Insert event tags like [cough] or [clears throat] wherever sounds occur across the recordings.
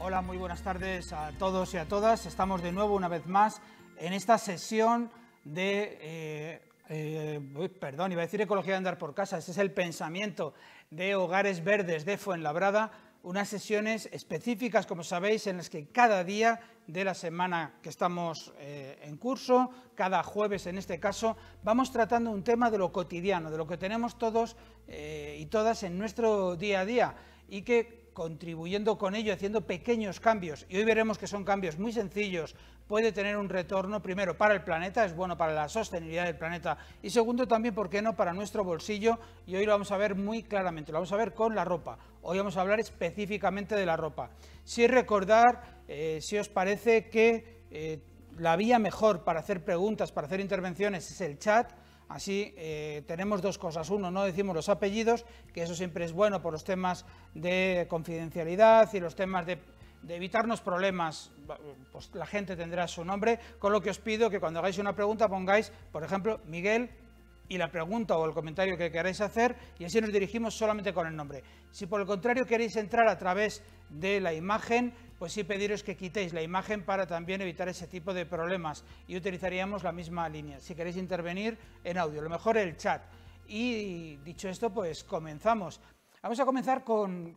Hola, muy buenas tardes a todos y a todas. Estamos de nuevo, una vez más, en esta sesión de... Eh, eh, perdón, iba a decir ecología de andar por casa. Ese es el pensamiento de Hogares Verdes de Fuenlabrada. Unas sesiones específicas, como sabéis, en las que cada día de la semana que estamos eh, en curso, cada jueves en este caso, vamos tratando un tema de lo cotidiano, de lo que tenemos todos y todas en nuestro día a día y que contribuyendo con ello, haciendo pequeños cambios, y hoy veremos que son cambios muy sencillos, puede tener un retorno primero para el planeta, es bueno para la sostenibilidad del planeta, y segundo también, ¿por qué no?, para nuestro bolsillo, y hoy lo vamos a ver muy claramente, lo vamos a ver con la ropa. Hoy vamos a hablar específicamente de la ropa. Si recordar, eh, si os parece que eh, la vía mejor para hacer preguntas, para hacer intervenciones es el chat, Así eh, tenemos dos cosas. Uno, no decimos los apellidos, que eso siempre es bueno por los temas de confidencialidad y los temas de, de evitarnos problemas. Pues la gente tendrá su nombre, con lo que os pido que cuando hagáis una pregunta pongáis, por ejemplo, Miguel y la pregunta o el comentario que queráis hacer y así nos dirigimos solamente con el nombre. Si por el contrario queréis entrar a través de la imagen, pues sí pediros que quitéis la imagen para también evitar ese tipo de problemas y utilizaríamos la misma línea. Si queréis intervenir en audio, lo mejor el chat. Y dicho esto, pues comenzamos. Vamos a comenzar con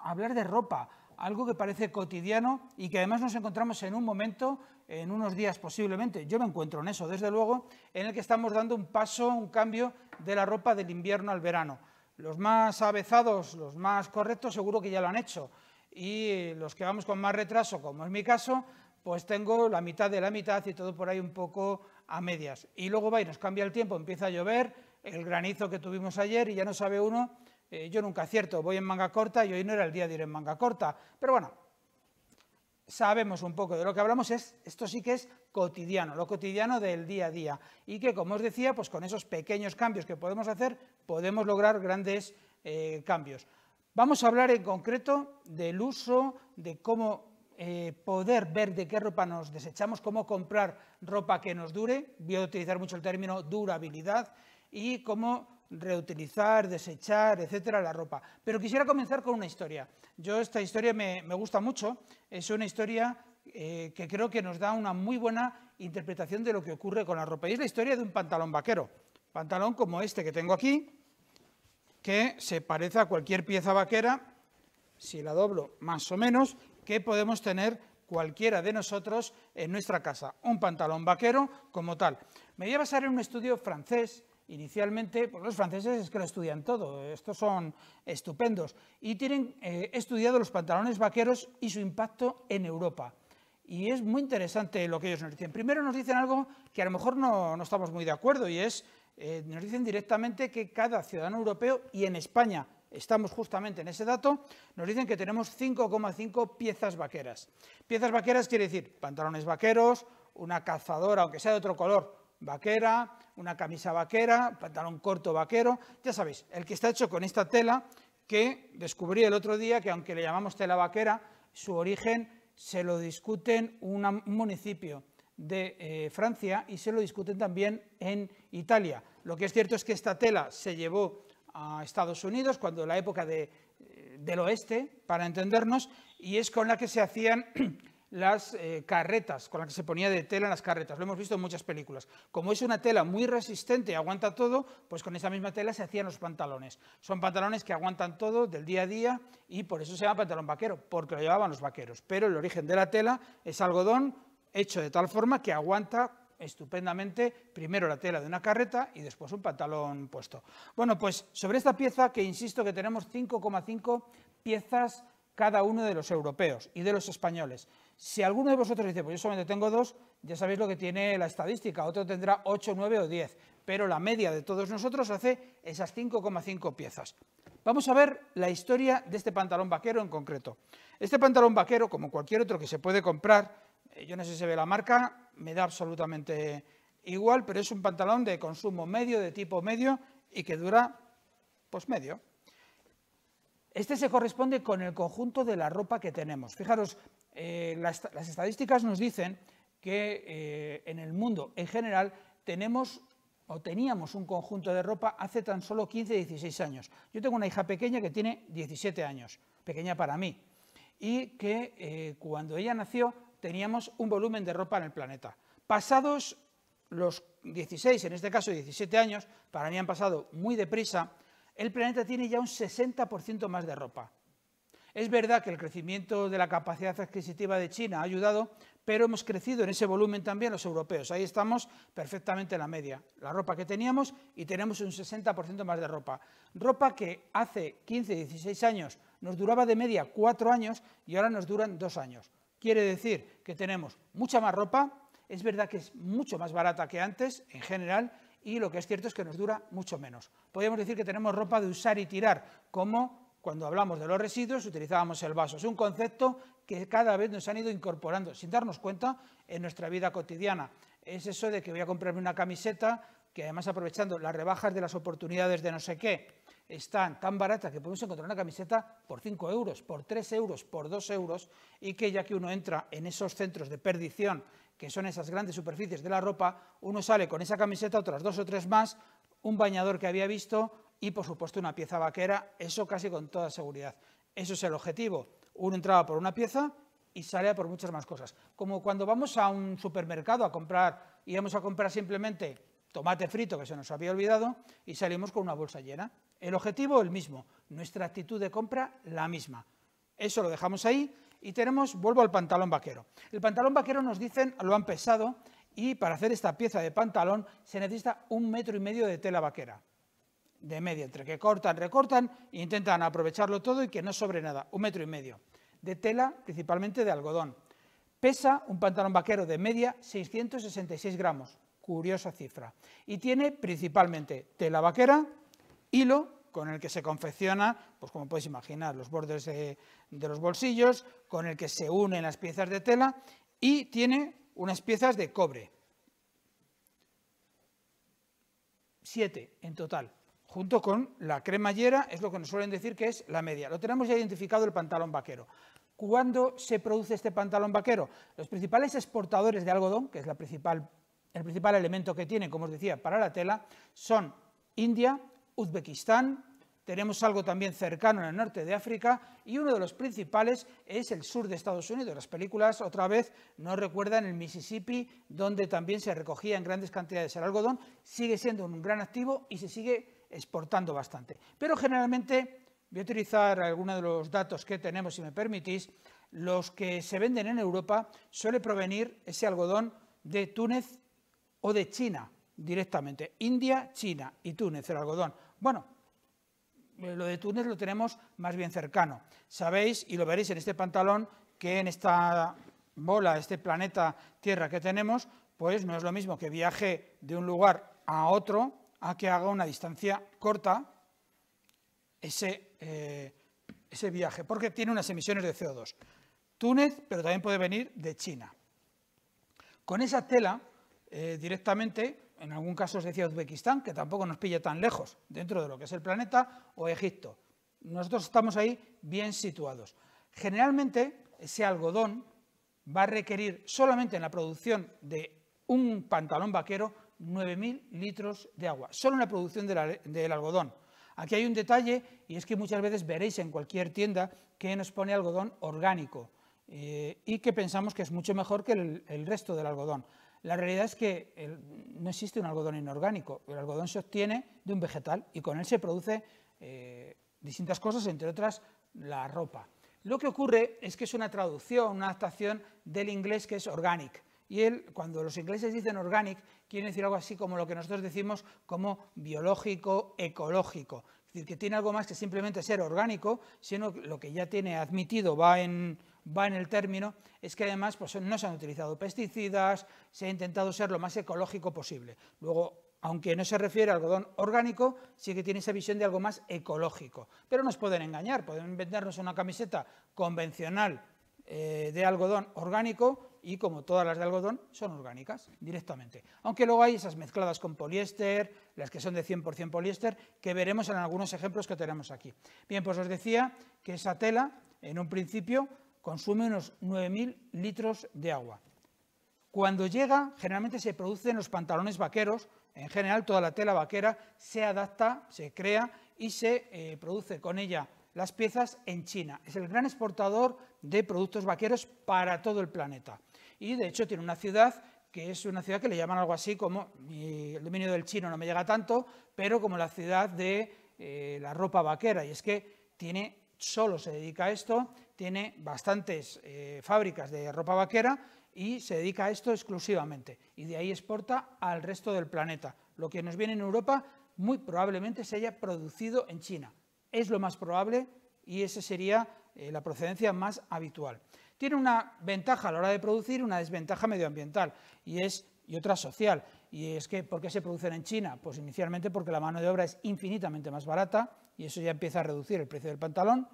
hablar de ropa, algo que parece cotidiano y que además nos encontramos en un momento, en unos días posiblemente, yo me encuentro en eso, desde luego, en el que estamos dando un paso, un cambio de la ropa del invierno al verano. Los más avezados, los más correctos, seguro que ya lo han hecho y eh, los que vamos con más retraso, como es mi caso, pues tengo la mitad de la mitad y todo por ahí un poco a medias. Y luego va y nos cambia el tiempo, empieza a llover, el granizo que tuvimos ayer y ya no sabe uno, eh, yo nunca acierto, voy en manga corta y hoy no era el día de ir en manga corta, pero bueno, sabemos un poco de lo que hablamos, es, esto sí que es cotidiano, lo cotidiano del día a día y que como os decía, pues con esos pequeños cambios que podemos hacer, podemos lograr grandes eh, cambios. Vamos a hablar en concreto del uso, de cómo eh, poder ver de qué ropa nos desechamos, cómo comprar ropa que nos dure, voy a utilizar mucho el término durabilidad, y cómo reutilizar, desechar, etcétera, la ropa. Pero quisiera comenzar con una historia. Yo esta historia me, gusta mucho, es una historia eh, que creo que nos da una muy buena interpretación de lo que ocurre con la ropa. Y es la historia de un pantalón vaquero, pantalón como este que tengo aquí, que se parece a cualquier pieza vaquera, si la doblo más o menos, que podemos tener cualquiera de nosotros en nuestra casa, un pantalón vaquero como tal. Me voy a basar en un estudio francés, inicialmente, porque los franceses es que lo estudian todo, estos son estupendos, y tienen eh, estudiado los pantalones vaqueros y su impacto en Europa. Y es muy interesante lo que ellos nos dicen. Primero nos dicen algo que a lo mejor no, no estamos muy de acuerdo, y es eh, nos dicen directamente que cada ciudadano europeo, y en España estamos justamente en ese dato, nos dicen que tenemos 5,5 piezas vaqueras. Piezas vaqueras quiere decir pantalones vaqueros, una cazadora, aunque sea de otro color, vaquera, una camisa vaquera, pantalón corto vaquero, ya sabéis, el que está hecho con esta tela que descubrí el otro día que aunque le llamamos tela vaquera, su origen se lo discuten un municipio de eh, Francia y se lo discuten también en Italia. Lo que es cierto es que esta tela se llevó a Estados Unidos cuando la época eh, del oeste, para entendernos, y es con la que se hacían [clears throat] las eh, carretas, con la que se ponía de tela en las carretas. Lo hemos visto en muchas películas. Como es una tela muy resistente, y aguanta todo, pues con esa misma tela se hacían los pantalones. Son pantalones que aguantan todo del día a día y por eso se llama pantalón vaquero, porque lo llevaban los vaqueros. Pero el origen de la tela es algodón hecho de tal forma que aguanta estupendamente primero la tela de una carreta y después un pantalón puesto. Bueno, pues sobre esta pieza que insisto que tenemos 5,5 piezas cada uno de los europeos y de los españoles. Si alguno de vosotros dice, pues yo solamente tengo dos, ya sabéis lo que tiene la estadística, otro tendrá 8, 9 o 10, pero la media de todos nosotros hace esas 5,5 piezas. Vamos a ver la historia de este pantalón vaquero en concreto. Este pantalón vaquero, como cualquier otro que se puede comprar, eh, yo no sé si se ve la marca, me da absolutamente igual, pero es un pantalón de consumo medio, de tipo medio y que dura pues medio. Este se corresponde con el conjunto de la ropa que tenemos. Fijaros, eh, las, estadísticas nos dicen que eh, en el mundo en general tenemos o teníamos un conjunto de ropa hace tan solo 15, 16 años. Yo tengo una hija pequeña que tiene 17 años, pequeña para mí, y que cuando ella nació teníamos un volumen de ropa en el planeta. Pasados los 16, en este caso 17 años, para mí han pasado muy deprisa, el planeta tiene ya un 60% más de ropa. Es verdad que el crecimiento de la capacidad adquisitiva de China ha ayudado, pero hemos crecido en ese volumen también los europeos. Ahí estamos perfectamente en la media. La ropa que teníamos y tenemos un 60% más de ropa. Ropa que hace 15, 16 años nos duraba de media cuatro años y ahora nos duran dos años. Quiere decir que tenemos mucha más ropa, es verdad que es mucho más barata que antes en general y lo que es cierto es que nos dura mucho menos. Podríamos decir que tenemos ropa de usar y tirar, como cuando hablamos de los residuos utilizábamos el vaso. Es un concepto que cada vez nos han ido incorporando sin darnos cuenta en nuestra vida cotidiana. Es eso de que voy a comprarme una camiseta que además aprovechando las rebajas de las oportunidades de no sé qué, están tan baratas que podemos encontrar una camiseta por 5 euros, por 3 euros, por 2 euros, y que ya que uno entra en esos centros de perdición, que son esas grandes superficies de la ropa, uno sale con esa camiseta, otras dos o tres más, un bañador que había visto y, por supuesto, una pieza vaquera, eso casi con toda seguridad. Eso es el objetivo. Uno entraba por una pieza y sale por muchas más cosas. Como cuando vamos a un supermercado a comprar, íbamos a comprar simplemente tomate frito que se nos había olvidado y salimos con una bolsa llena. El objetivo el mismo, nuestra actitud de compra la misma. Eso lo dejamos ahí y tenemos, vuelvo al pantalón vaquero. El pantalón vaquero nos dicen, lo han pesado y para hacer esta pieza de pantalón se necesita un metro y medio de tela vaquera. De media, entre que cortan, recortan e intentan aprovecharlo todo y que no sobre nada. Un metro y medio. De tela principalmente de algodón. Pesa un pantalón vaquero de media 666 gramos, curiosa cifra. Y tiene principalmente tela vaquera, hilo con el que se confecciona, pues como podéis imaginar, los bordes de, los bolsillos, con el que se unen las piezas de tela y tiene unas piezas de cobre. Siete en total, junto con la cremallera, es lo que nos suelen decir que es la media. Lo tenemos ya identificado el pantalón vaquero. ¿Cuándo se produce este pantalón vaquero? Los principales exportadores de algodón, que es el principal elemento que tiene, como os decía, para la tela, son India, Uzbekistán, tenemos algo también cercano en el norte de África y uno de los principales es el sur de Estados Unidos. Las películas, otra vez, no recuerdan el Mississippi, donde también se recogía en grandes cantidades el algodón, sigue siendo un gran activo y se sigue exportando bastante. Pero generalmente, voy a utilizar algunos de los datos que tenemos, si me permitís, los que se venden en Europa suele provenir ese algodón de Túnez o de China directamente. India, China y Túnez, el algodón. Bueno, eh, lo de Túnez lo tenemos más bien cercano. Sabéis, y lo veréis en este pantalón, que en esta bola, este planeta Tierra que tenemos, pues no es lo mismo que viaje de un lugar a otro a que haga una distancia corta ese, eh, viaje, porque tiene unas emisiones de CO2. Túnez, pero también puede venir de China. Con esa tela, eh, directamente en algún caso se decía Uzbekistán, que tampoco nos pilla tan lejos dentro de lo que es el planeta, o Egipto. Nosotros estamos ahí bien situados. Generalmente ese algodón va a requerir solamente en la producción de un pantalón vaquero 9.000 litros de agua, solo en la producción del algodón. Aquí hay un detalle y es que muchas veces veréis en cualquier tienda que nos pone algodón orgánico eh, y que pensamos que es mucho mejor que el resto del algodón. La realidad es que eh, no existe un algodón inorgánico. El algodón se obtiene de un vegetal y con él se produce eh, distintas cosas, entre otras la ropa. Lo que ocurre es que es una traducción, una adaptación del inglés que es organic. Y él, cuando los ingleses dicen organic, quiere decir algo así como lo que nosotros decimos como biológico, ecológico. Es decir, que tiene algo más que simplemente ser orgánico, sino lo que ya tiene admitido, va en, va en el término, es que además pues, no se han utilizado pesticidas, se ha intentado ser lo más ecológico posible. Luego, aunque no se refiere a algodón orgánico, sí que tiene esa visión de algo más ecológico. Pero nos pueden engañar, pueden vendernos una camiseta convencional eh, de algodón orgánico y como todas las de algodón son orgánicas directamente. Aunque luego hay esas mezcladas con poliéster, las que son de 100% poliéster, que veremos en algunos ejemplos que tenemos aquí. Bien, pues os decía que esa tela, en un principio, consume unos 9.000 litros de agua. Cuando llega, generalmente se producen los pantalones vaqueros, en general toda la tela vaquera se adapta, se crea y se eh, produce con ella las piezas en China. Es el gran exportador de productos vaqueros para todo el planeta. Y de hecho tiene una ciudad que es una ciudad que le llaman algo así como, el dominio del chino no me llega tanto, pero como la ciudad de eh, la ropa vaquera. Y es que tiene, solo se dedica a esto, tiene bastantes eh, fábricas de ropa vaquera y se dedica a esto exclusivamente. Y de ahí exporta al resto del planeta. Lo que nos viene en Europa muy probablemente se haya producido en China. Es lo más probable y esa sería eh, la procedencia más habitual. Tiene una ventaja a la hora de producir, una desventaja medioambiental y, es, y otra social. Y es que, ¿por qué se producen en China? Pues inicialmente porque la mano de obra es infinitamente más barata y eso ya empieza a reducir el precio del pantalón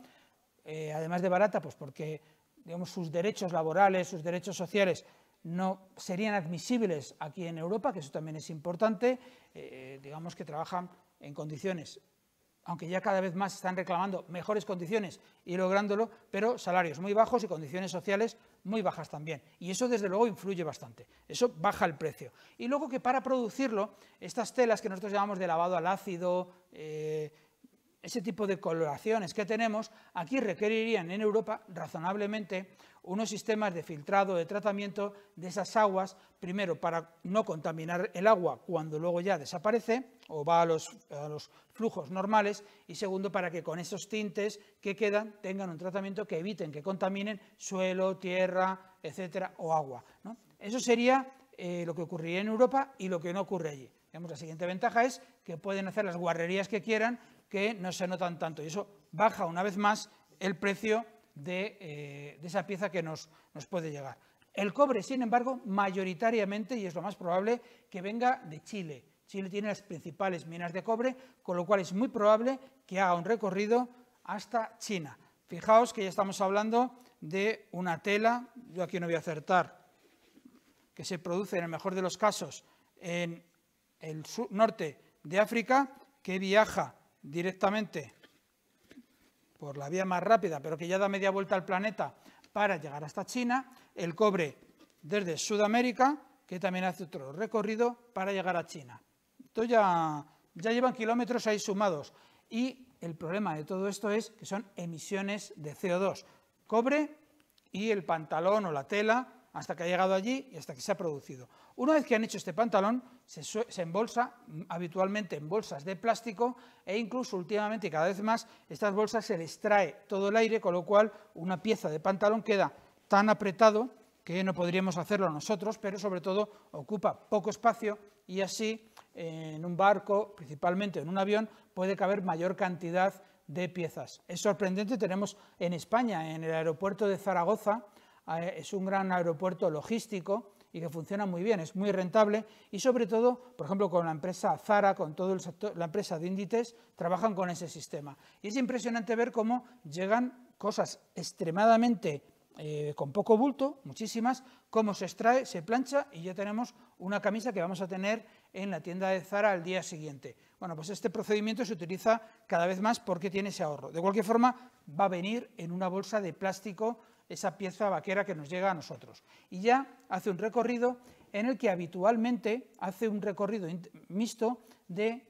eh, además de barata, pues porque digamos, sus derechos laborales, sus derechos sociales no serían admisibles aquí en Europa, que eso también es importante, eh, digamos que trabajan en condiciones, aunque ya cada vez más están reclamando mejores condiciones y lográndolo, pero salarios muy bajos y condiciones sociales muy bajas también. Y eso desde luego influye bastante, eso baja el precio. Y luego que para producirlo, estas telas que nosotros llamamos de lavado al ácido, eh, ese tipo de coloraciones que tenemos, aquí requerirían en Europa razonablemente unos sistemas de filtrado, de tratamiento de esas aguas, primero para no contaminar el agua cuando luego ya desaparece o va a los, flujos normales y segundo para que con esos tintes que quedan tengan un tratamiento que eviten que contaminen suelo, tierra, etcétera, o agua. Eso sería eh, lo que ocurriría en Europa y lo que no ocurre allí. la siguiente ventaja es que pueden hacer las guarrerías que quieran que no se notan tanto. Y eso baja una vez más el precio eh, de, esa pieza que nos, nos puede llegar. El cobre, sin embargo, mayoritariamente, y es lo más probable, que venga de Chile. Chile tiene las principales minas de cobre, con lo cual es muy probable que haga un recorrido hasta China. Fijaos que ya estamos hablando de una tela, yo aquí no voy a acertar, que se produce en el mejor de los casos en el norte de África, que viaja directamente por la vía más rápida, pero que ya da media vuelta al planeta para llegar hasta China, el cobre desde Sudamérica, que también hace otro recorrido para llegar a China. Entonces ya, ya llevan kilómetros ahí sumados y el problema de todo esto es que son emisiones de CO2, cobre y el pantalón o la tela hasta que ha llegado allí y hasta que se ha producido. Una vez que han hecho este pantalón, se, embolsa mm, habitualmente en bolsas de plástico e incluso últimamente cada vez más estas bolsas se les trae todo el aire, con lo cual una pieza de pantalón queda tan apretado que no podríamos hacerlo nosotros, pero sobre todo ocupa poco espacio y así en un barco, principalmente en un avión, puede caber mayor cantidad de piezas. Es sorprendente, tenemos en España, en el aeropuerto de Zaragoza, es un gran aeropuerto logístico y que funciona muy bien, es muy rentable y sobre todo, por ejemplo, con la empresa Zara, con todo el sector, la empresa de Inditex, trabajan con ese sistema. Y es impresionante ver cómo llegan cosas extremadamente eh, con poco bulto, muchísimas, cómo se extrae, se plancha y ya tenemos una camisa que vamos a tener en la tienda de Zara al día siguiente. Bueno, pues este procedimiento se utiliza cada vez más porque tiene ese ahorro. De cualquier forma, va a venir en una bolsa de plástico esa pieza vaquera que nos llega a nosotros. Y ya hace un recorrido en el que habitualmente hace un recorrido mixto de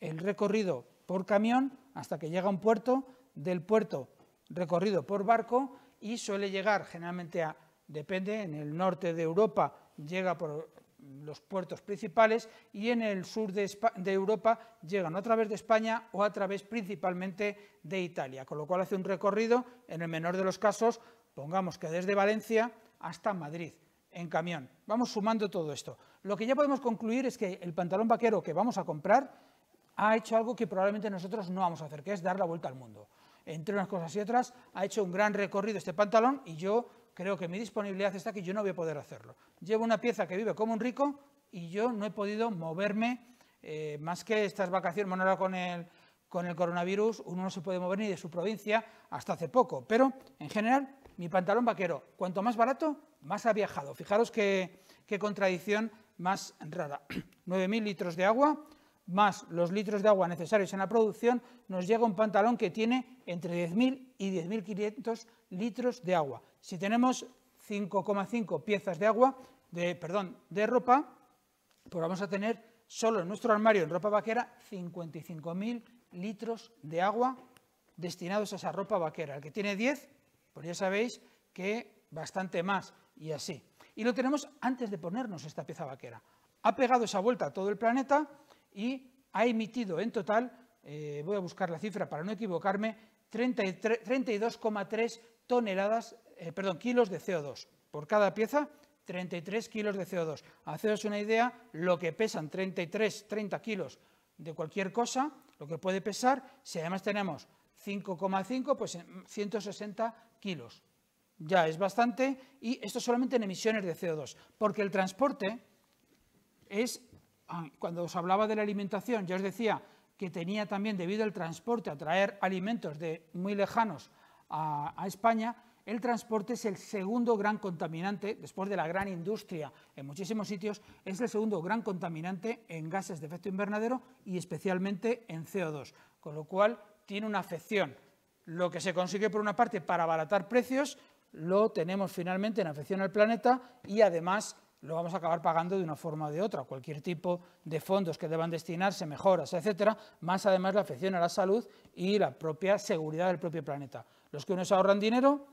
el recorrido por camión hasta que llega a un puerto, del puerto recorrido por barco y suele llegar generalmente a, depende, en el norte de Europa llega por los puertos principales y en el sur de, de, Europa llegan a través de España o a través principalmente de Italia, con lo cual hace un recorrido, en el menor de los casos, pongamos que desde Valencia hasta Madrid, en camión. Vamos sumando todo esto. Lo que ya podemos concluir es que el pantalón vaquero que vamos a comprar ha hecho algo que probablemente nosotros no vamos a hacer, que es dar la vuelta al mundo. Entre unas cosas y otras, ha hecho un gran recorrido este pantalón y yo creo que mi disponibilidad está que yo no voy a poder hacerlo. Llevo una pieza que vive como un rico y yo no he podido moverme eh, más que estas vacaciones. Bueno, con el, con el coronavirus uno no se puede mover ni de su provincia hasta hace poco, pero en general mi pantalón vaquero. Cuanto más barato, más ha viajado. Fijaros qué, contradicción más rara. 9.000 [clears throat] litros de agua más los litros de agua necesarios en la producción, nos llega un pantalón que tiene entre 10.000 y 10.500 litros de agua. Si tenemos 5,5 piezas de agua, de, perdón, de ropa, pues vamos a tener solo en nuestro armario en ropa vaquera 55.000 litros de agua destinados a esa ropa vaquera. El que tiene 10 pues ya sabéis que bastante más y así. Y lo tenemos antes de ponernos esta pieza vaquera. Ha pegado esa vuelta a todo el planeta y ha emitido en total, eh, voy a buscar la cifra para no equivocarme, 32,3 toneladas, eh, perdón, kilos de CO2. Por cada pieza, 33 kilos de CO2. haceros una idea, lo que pesan 33, 30 kilos de cualquier cosa, lo que puede pesar, si además tenemos 5,5, pues 160 kilos. Ya es bastante y esto solamente en emisiones de CO2, porque el transporte es, cuando os hablaba de la alimentación, ya os decía que tenía también debido al transporte a traer alimentos de muy lejanos a, España, el transporte es el segundo gran contaminante, después de la gran industria en muchísimos sitios, es el segundo gran contaminante en gases de efecto invernadero y especialmente en CO2, con lo cual tiene una afección lo que se consigue por una parte para abaratar precios, lo tenemos finalmente en afección al planeta y además lo vamos a acabar pagando de una forma o de otra. Cualquier tipo de fondos que deban destinarse, mejoras, etcétera, más además la afección a la salud y la propia seguridad del propio planeta. Los que unos ahorran dinero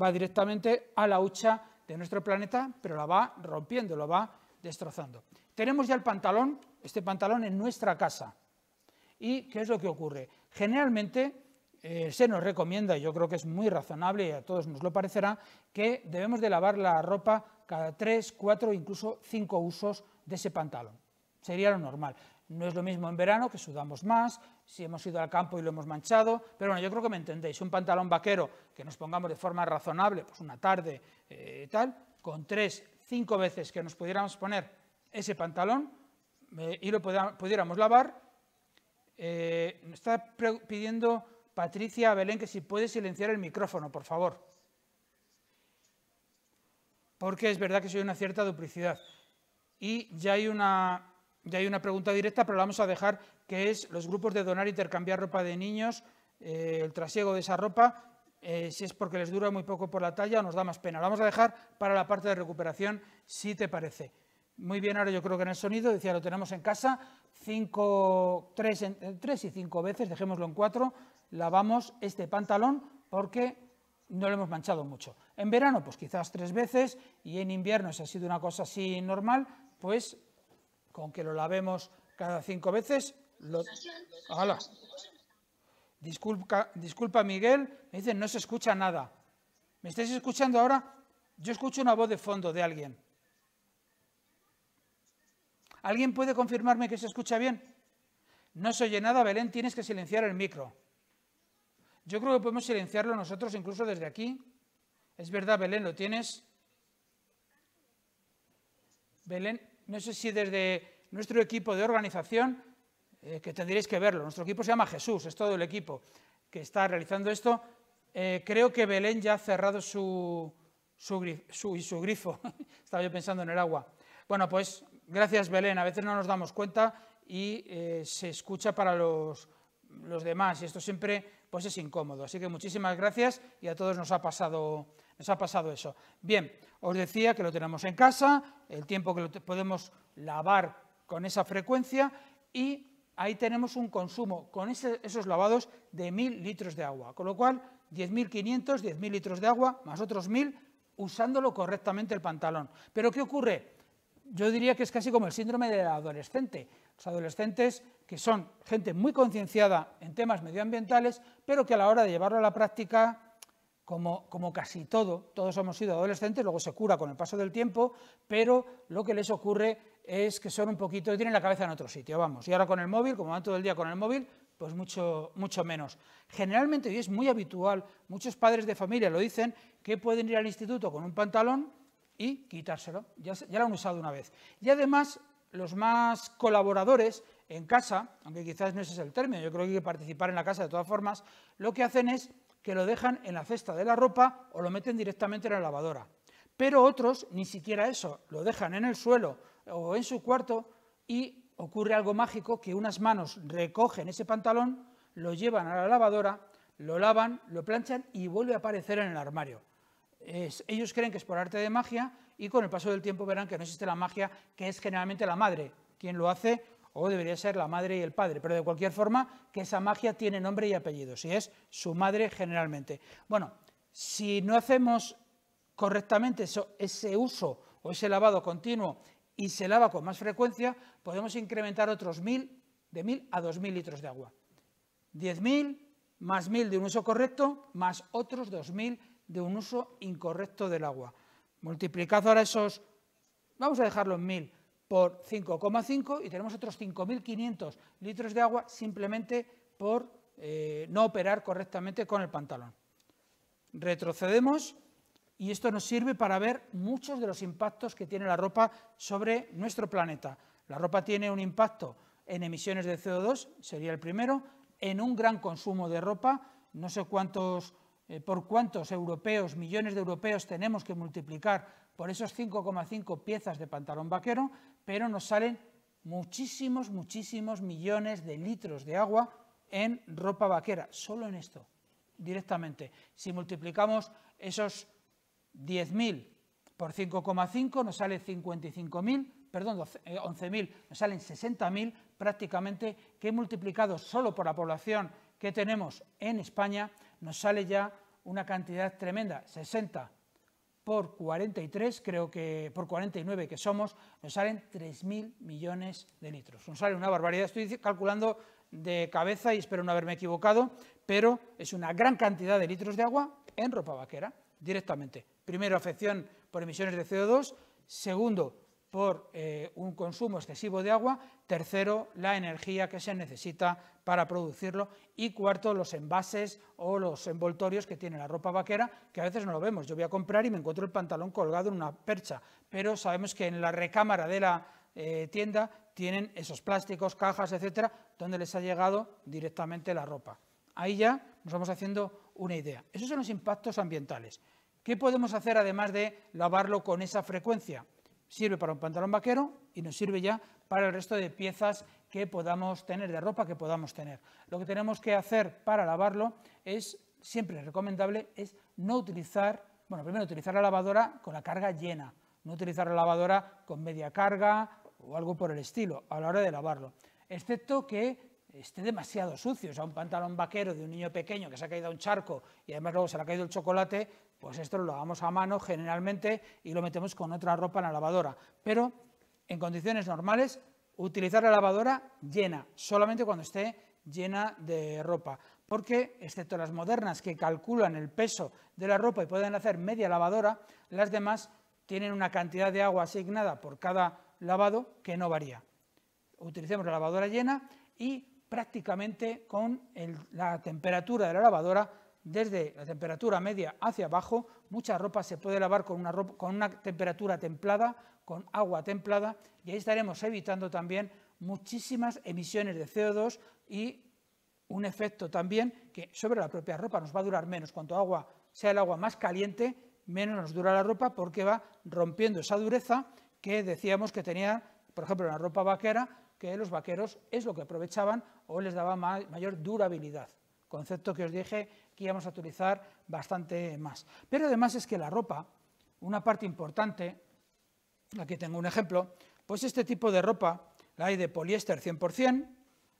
va directamente a la hucha de nuestro planeta, pero la va rompiendo, lo va destrozando. Tenemos ya el pantalón, este pantalón en nuestra casa. ¿Y qué es lo que ocurre? Generalmente eh, se nos recomienda, y yo creo que es muy razonable y a todos nos lo parecerá, que debemos de lavar la ropa cada tres, cuatro, incluso cinco usos de ese pantalón. Sería lo normal. No es lo mismo en verano, que sudamos más, si hemos ido al campo y lo hemos manchado, pero bueno, yo creo que me entendéis. Un pantalón vaquero que nos pongamos de forma razonable, pues una tarde eh, tal, con tres, cinco veces que nos pudiéramos poner ese pantalón eh, y lo pudiéramos lavar. está pidiendo Patricia Belén, que si puede silenciar el micrófono, por favor. Porque es verdad que soy una cierta duplicidad. Y ya hay una, ya hay una pregunta directa, pero la vamos a dejar, que es los grupos de donar, e intercambiar ropa de niños, eh, el trasiego de esa ropa, eh, si es porque les dura muy poco por la talla o nos da más pena. La vamos a dejar para la parte de recuperación, si te parece. Muy bien, ahora yo creo que en el sonido, decía, lo tenemos en casa, cinco, tres, eh, tres y cinco veces, dejémoslo en cuatro, lavamos este pantalón porque no lo hemos manchado mucho. En verano, pues quizás tres veces, y en invierno, si ha sido una cosa así normal, pues con que lo lavemos cada cinco veces, lo... ¡Hala! Disculpa, disculpa Miguel, me dicen no se escucha nada. ¿Me estáis escuchando ahora? Yo escucho una voz de fondo de alguien. ¿Alguien puede confirmarme que se escucha bien? No se oye nada, Belén, tienes que silenciar el micro. Yo creo que podemos silenciarlo nosotros incluso desde aquí. Es verdad, Belén, ¿lo tienes? Belén, no sé si desde nuestro equipo de organización, eh, que tendréis que verlo, nuestro equipo se llama Jesús, es todo el equipo que está realizando esto, eh, creo que Belén ya ha cerrado su, su, su, su grifo, [laughs] estaba yo pensando en el agua. Bueno, pues gracias Belén, a veces no nos damos cuenta y eh, se escucha para los, los demás y esto siempre pues es incómodo. Así que muchísimas gracias y a todos nos ha pasado, nos ha pasado eso. Bien, os decía que lo tenemos en casa, el tiempo que lo podemos lavar con esa frecuencia y ahí tenemos un consumo con esos lavados de mil litros de agua, con lo cual 10.500, 10.000 litros de agua más otros mil, usándolo correctamente el pantalón. Pero ¿qué ocurre? Yo diría que es casi como el síndrome del adolescente. Los adolescentes que son gente muy concienciada en temas medioambientales, pero que a la hora de llevarlo a la práctica, como, casi todo, todos hemos sido adolescentes, luego se cura con el paso del tiempo, pero lo que les ocurre es que son un poquito, tienen la cabeza en otro sitio, vamos, y ahora con el móvil, como van todo el día con el móvil, pues mucho, mucho menos. Generalmente, y es muy habitual, muchos padres de familia lo dicen, que pueden ir al instituto con un pantalón y quitárselo, ya lo han usado una vez. Y además, los más colaboradores en casa, aunque quizás no ese es el término, yo creo que hay que participar en la casa de todas formas, lo que hacen es que lo dejan en la cesta de la ropa o lo meten directamente en la lavadora. Pero otros ni siquiera eso, lo dejan en el suelo o en su cuarto y ocurre algo mágico que unas manos recogen ese pantalón, lo llevan a la lavadora, lo lavan, lo planchan y vuelve a aparecer en el armario. ellos creen que es por arte de magia y con el paso del tiempo verán que no existe la magia, que es generalmente la madre quien lo hace o debería ser la madre y el padre, pero de cualquier forma que esa magia tiene nombre y apellido, si es su madre generalmente. Bueno, si no hacemos correctamente ese uso o ese lavado continuo y se lava con más frecuencia, podemos incrementar otros mil, de mil a dos mil litros de agua. Diez mil más mil de un uso correcto, más otros dos mil de un uso incorrecto del agua. Multiplicad ahora esos, vamos a dejarlo en mil, por 5,5 y tenemos otros 5.500 litros de agua simplemente por eh, no operar correctamente con el pantalón. Retrocedemos y esto nos sirve para ver muchos de los impactos que tiene la ropa sobre nuestro planeta. La ropa tiene un impacto en emisiones de CO2, sería el primero, en un gran consumo de ropa, no sé cuántos, eh, por cuántos europeos, millones de europeos tenemos que multiplicar por esos 5,5 piezas de pantalón vaquero, pero nos salen muchísimos, muchísimos millones de litros de agua en ropa vaquera, solo en esto, directamente. Si multiplicamos esos 10.000 por 5,5 nos sale 55.000, perdón, 11.000, eh, nos salen 60.000 prácticamente, que multiplicado solo por la población que tenemos en España, nos sale ya una cantidad tremenda, 60 por 43, creo que por 49 que somos, nos salen 3.000 millones de litros. Nos sale una barbaridad. Estoy calculando de cabeza y espero no haberme equivocado, pero es una gran cantidad de litros de agua en ropa vaquera, directamente. Primero, afección por emisiones de CO2. Segundo, por eh, un consumo excesivo de agua, tercero, la energía que se necesita para producirlo y cuarto, los envases o los envoltorios que tiene la ropa vaquera, que a veces no lo vemos. Yo voy a comprar y me encuentro el pantalón colgado en una percha, pero sabemos que en la recámara de la eh, tienda tienen esos plásticos, cajas, etcétera, donde les ha llegado directamente la ropa. Ahí ya nos vamos haciendo una idea. Esos son los impactos ambientales. ¿Qué podemos hacer además de lavarlo con esa frecuencia? sirve para un pantalón vaquero y nos sirve ya para el resto de piezas que podamos tener, de ropa que podamos tener. Lo que tenemos que hacer para lavarlo es, siempre recomendable, es no utilizar, bueno, primero utilizar la lavadora con la carga llena, no utilizar la lavadora con media carga o algo por el estilo a la hora de lavarlo, excepto que esté demasiado sucio, o sea, un pantalón vaquero de un niño pequeño que se ha caído a un charco y además luego se le ha caído el chocolate, pues esto lo lavamos a mano generalmente y lo metemos con otra ropa en la lavadora. Pero en condiciones normales, utilizar la lavadora llena, solamente cuando esté llena de ropa. Porque, excepto las modernas que calculan el peso de la ropa y pueden hacer media lavadora, las demás tienen una cantidad de agua asignada por cada lavado que no varía. Utilicemos la lavadora llena y prácticamente con la temperatura de la lavadora desde la temperatura media hacia abajo, mucha ropa se puede lavar con una, temperatura templada, con agua templada, y ahí estaremos evitando también muchísimas emisiones de CO2 y un efecto también que sobre la propia ropa nos va a durar menos. Cuanto agua sea el agua más caliente, menos nos dura la ropa porque va rompiendo esa dureza que decíamos que tenía, por ejemplo, la ropa vaquera, que los vaqueros es lo que aprovechaban o les daba mayor durabilidad. Concepto que os dije que íbamos a utilizar bastante más. Pero además es que la ropa, una parte importante, aquí tengo un ejemplo, pues este tipo de ropa la hay de poliéster 100%,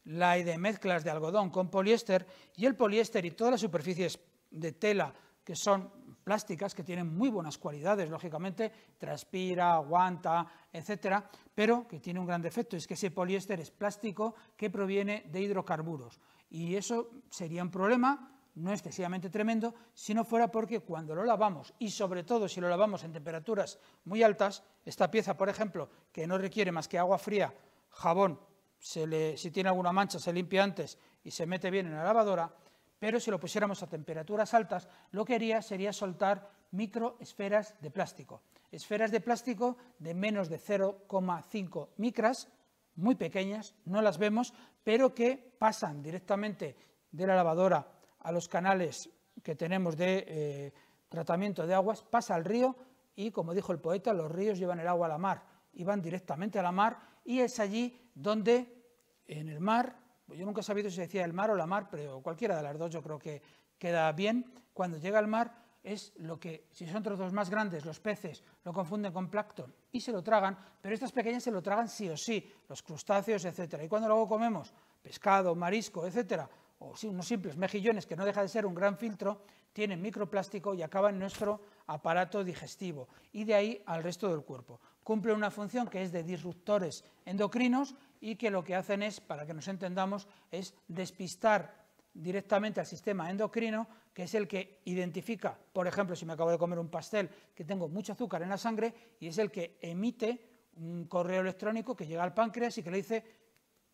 la hay de mezclas de algodón con poliéster y el poliéster y todas las superficies de tela que son plásticas, que tienen muy buenas cualidades, lógicamente, transpira, aguanta, etcétera, pero que tiene un gran defecto, es que ese poliéster es plástico que proviene de hidrocarburos. Y eso sería un problema no excesivamente tremendo, si no fuera porque cuando lo lavamos, y sobre todo si lo lavamos en temperaturas muy altas, esta pieza, por ejemplo, que no requiere más que agua fría, jabón, si tiene alguna mancha se limpia antes y se mete bien en la lavadora, pero si lo pusiéramos a temperaturas altas, lo que haría sería soltar microesferas de plástico. Esferas de plástico de menos de 0,5 micras, muy pequeñas, no las vemos, pero que pasan directamente de la lavadora a los canales que tenemos de eh, tratamiento de aguas, pasa al río y, como dijo el poeta, los ríos llevan el agua a la mar y van directamente a la mar y es allí donde en el mar, pues yo nunca he sabido si se decía el mar o la mar, pero cualquiera de las dos yo creo que queda bien, cuando llega al mar es lo que, si son trozos más grandes, los peces lo confunden con plancton y se lo tragan, pero estas pequeñas se lo tragan sí o sí, los crustáceos, etcétera, ¿Y cuando luego comemos? Pescado, marisco, etcétera o unos simples mejillones, que no deja de ser un gran filtro, tienen microplástico y acaban en nuestro aparato digestivo y de ahí al resto del cuerpo. Cumple una función que es de disruptores endocrinos y que lo que hacen es, para que nos entendamos, es despistar directamente al sistema endocrino, que es el que identifica, por ejemplo, si me acabo de comer un pastel, que tengo mucho azúcar en la sangre y es el que emite un correo electrónico que llega al páncreas y que le dice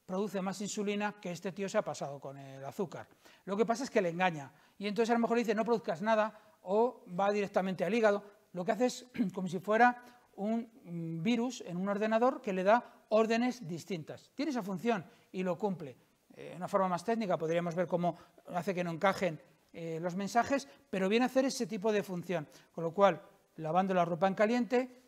produce más insulina que este tío se ha pasado con el azúcar. Lo que pasa es que le engaña y entonces a lo mejor dice no produzcas nada o va directamente al hígado. Lo que hace es [clears throat] como si fuera un mm, virus en un ordenador que le da órdenes distintas. Tiene esa función y lo cumple. Eh, de una forma más técnica podríamos ver cómo hace que no encajen eh, los mensajes, pero viene a hacer ese tipo de función. Con lo cual, lavando la ropa en caliente,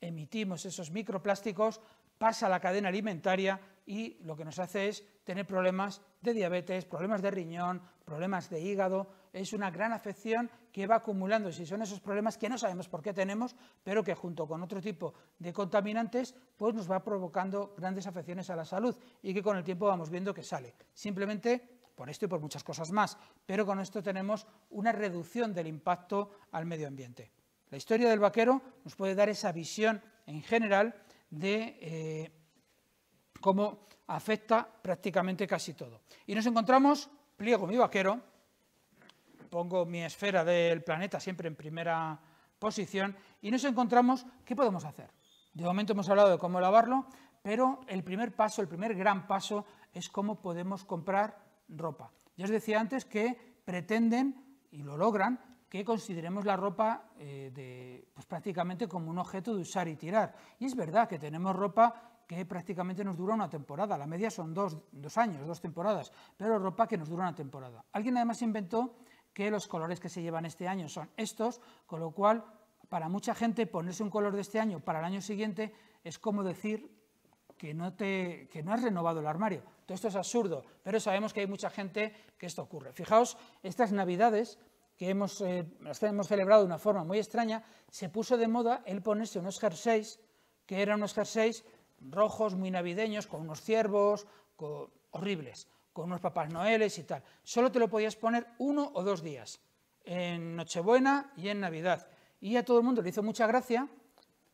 emitimos esos microplásticos pasa a la cadena alimentaria y lo que nos hace es tener problemas de diabetes, problemas de riñón, problemas de hígado. Es una gran afección que va acumulando. y son esos problemas que no sabemos por qué tenemos, pero que junto con otro tipo de contaminantes, pues nos va provocando grandes afecciones a la salud y que con el tiempo vamos viendo que sale. Simplemente por esto y por muchas cosas más, pero con esto tenemos una reducción del impacto al medio ambiente. La historia del vaquero nos puede dar esa visión en general de eh, cómo afecta prácticamente casi todo. Y nos encontramos, pliego mi vaquero, pongo mi esfera del planeta siempre en primera posición, y nos encontramos, ¿qué podemos hacer? De momento hemos hablado de cómo lavarlo, pero el primer paso, el primer gran paso, es cómo podemos comprar ropa. Ya os decía antes que pretenden, y lo logran, que consideremos la ropa eh, pues prácticamente como un objeto de usar y tirar. Y es verdad que tenemos ropa que prácticamente nos dura una temporada, la media son dos, años, dos temporadas, pero ropa que nos dura una temporada. Alguien además inventó que los colores que se llevan este año son estos, con lo cual para mucha gente ponerse un color de este año para el año siguiente es como decir que no, te, que no has renovado el armario. Todo esto es absurdo, pero sabemos que hay mucha gente que esto ocurre. Fijaos, estas navidades que hemos, eh, hemos celebrado de una forma muy extraña, se puso de moda el ponerse unos jerseys, que eran unos jerseys rojos, muy navideños, con unos ciervos, horribles, con unos papás noeles y tal. Solo te lo podías poner uno o dos días, en Nochebuena y en Navidad. Y a todo el mundo le hizo mucha gracia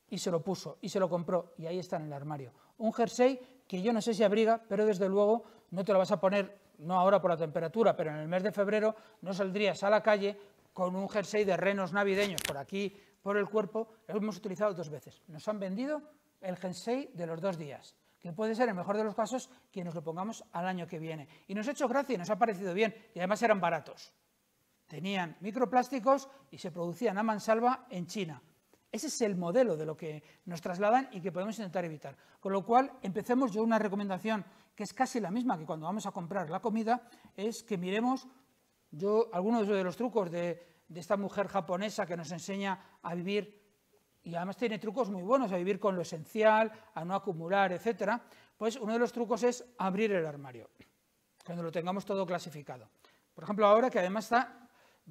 y se lo puso y se lo compró. Y ahí está en el armario. Un jersey que yo no sé si abriga, pero desde luego no te lo vas a poner no ahora por la temperatura, pero en el mes de febrero no saldrías a la calle con un jersey de renos navideños por aquí, por el cuerpo, lo hemos utilizado dos veces. Nos han vendido el jersey de los dos días, que puede ser, el mejor de los casos, que nos lo pongamos al año que viene. Y nos ha hecho gracia, y nos ha parecido bien, y además eran baratos. Tenían microplásticos y se producían a mansalva en China. Ese es el modelo de lo que nos trasladan y que podemos intentar evitar. Con lo cual, empecemos yo una recomendación que es casi la misma que cuando vamos a comprar la comida, es que miremos, yo, algunos de los trucos de, esta mujer japonesa que nos enseña a vivir, y además tiene trucos muy buenos, a vivir con lo esencial, a no acumular, etc., pues uno de los trucos es abrir el armario, cuando lo tengamos todo clasificado. Por ejemplo, ahora que además está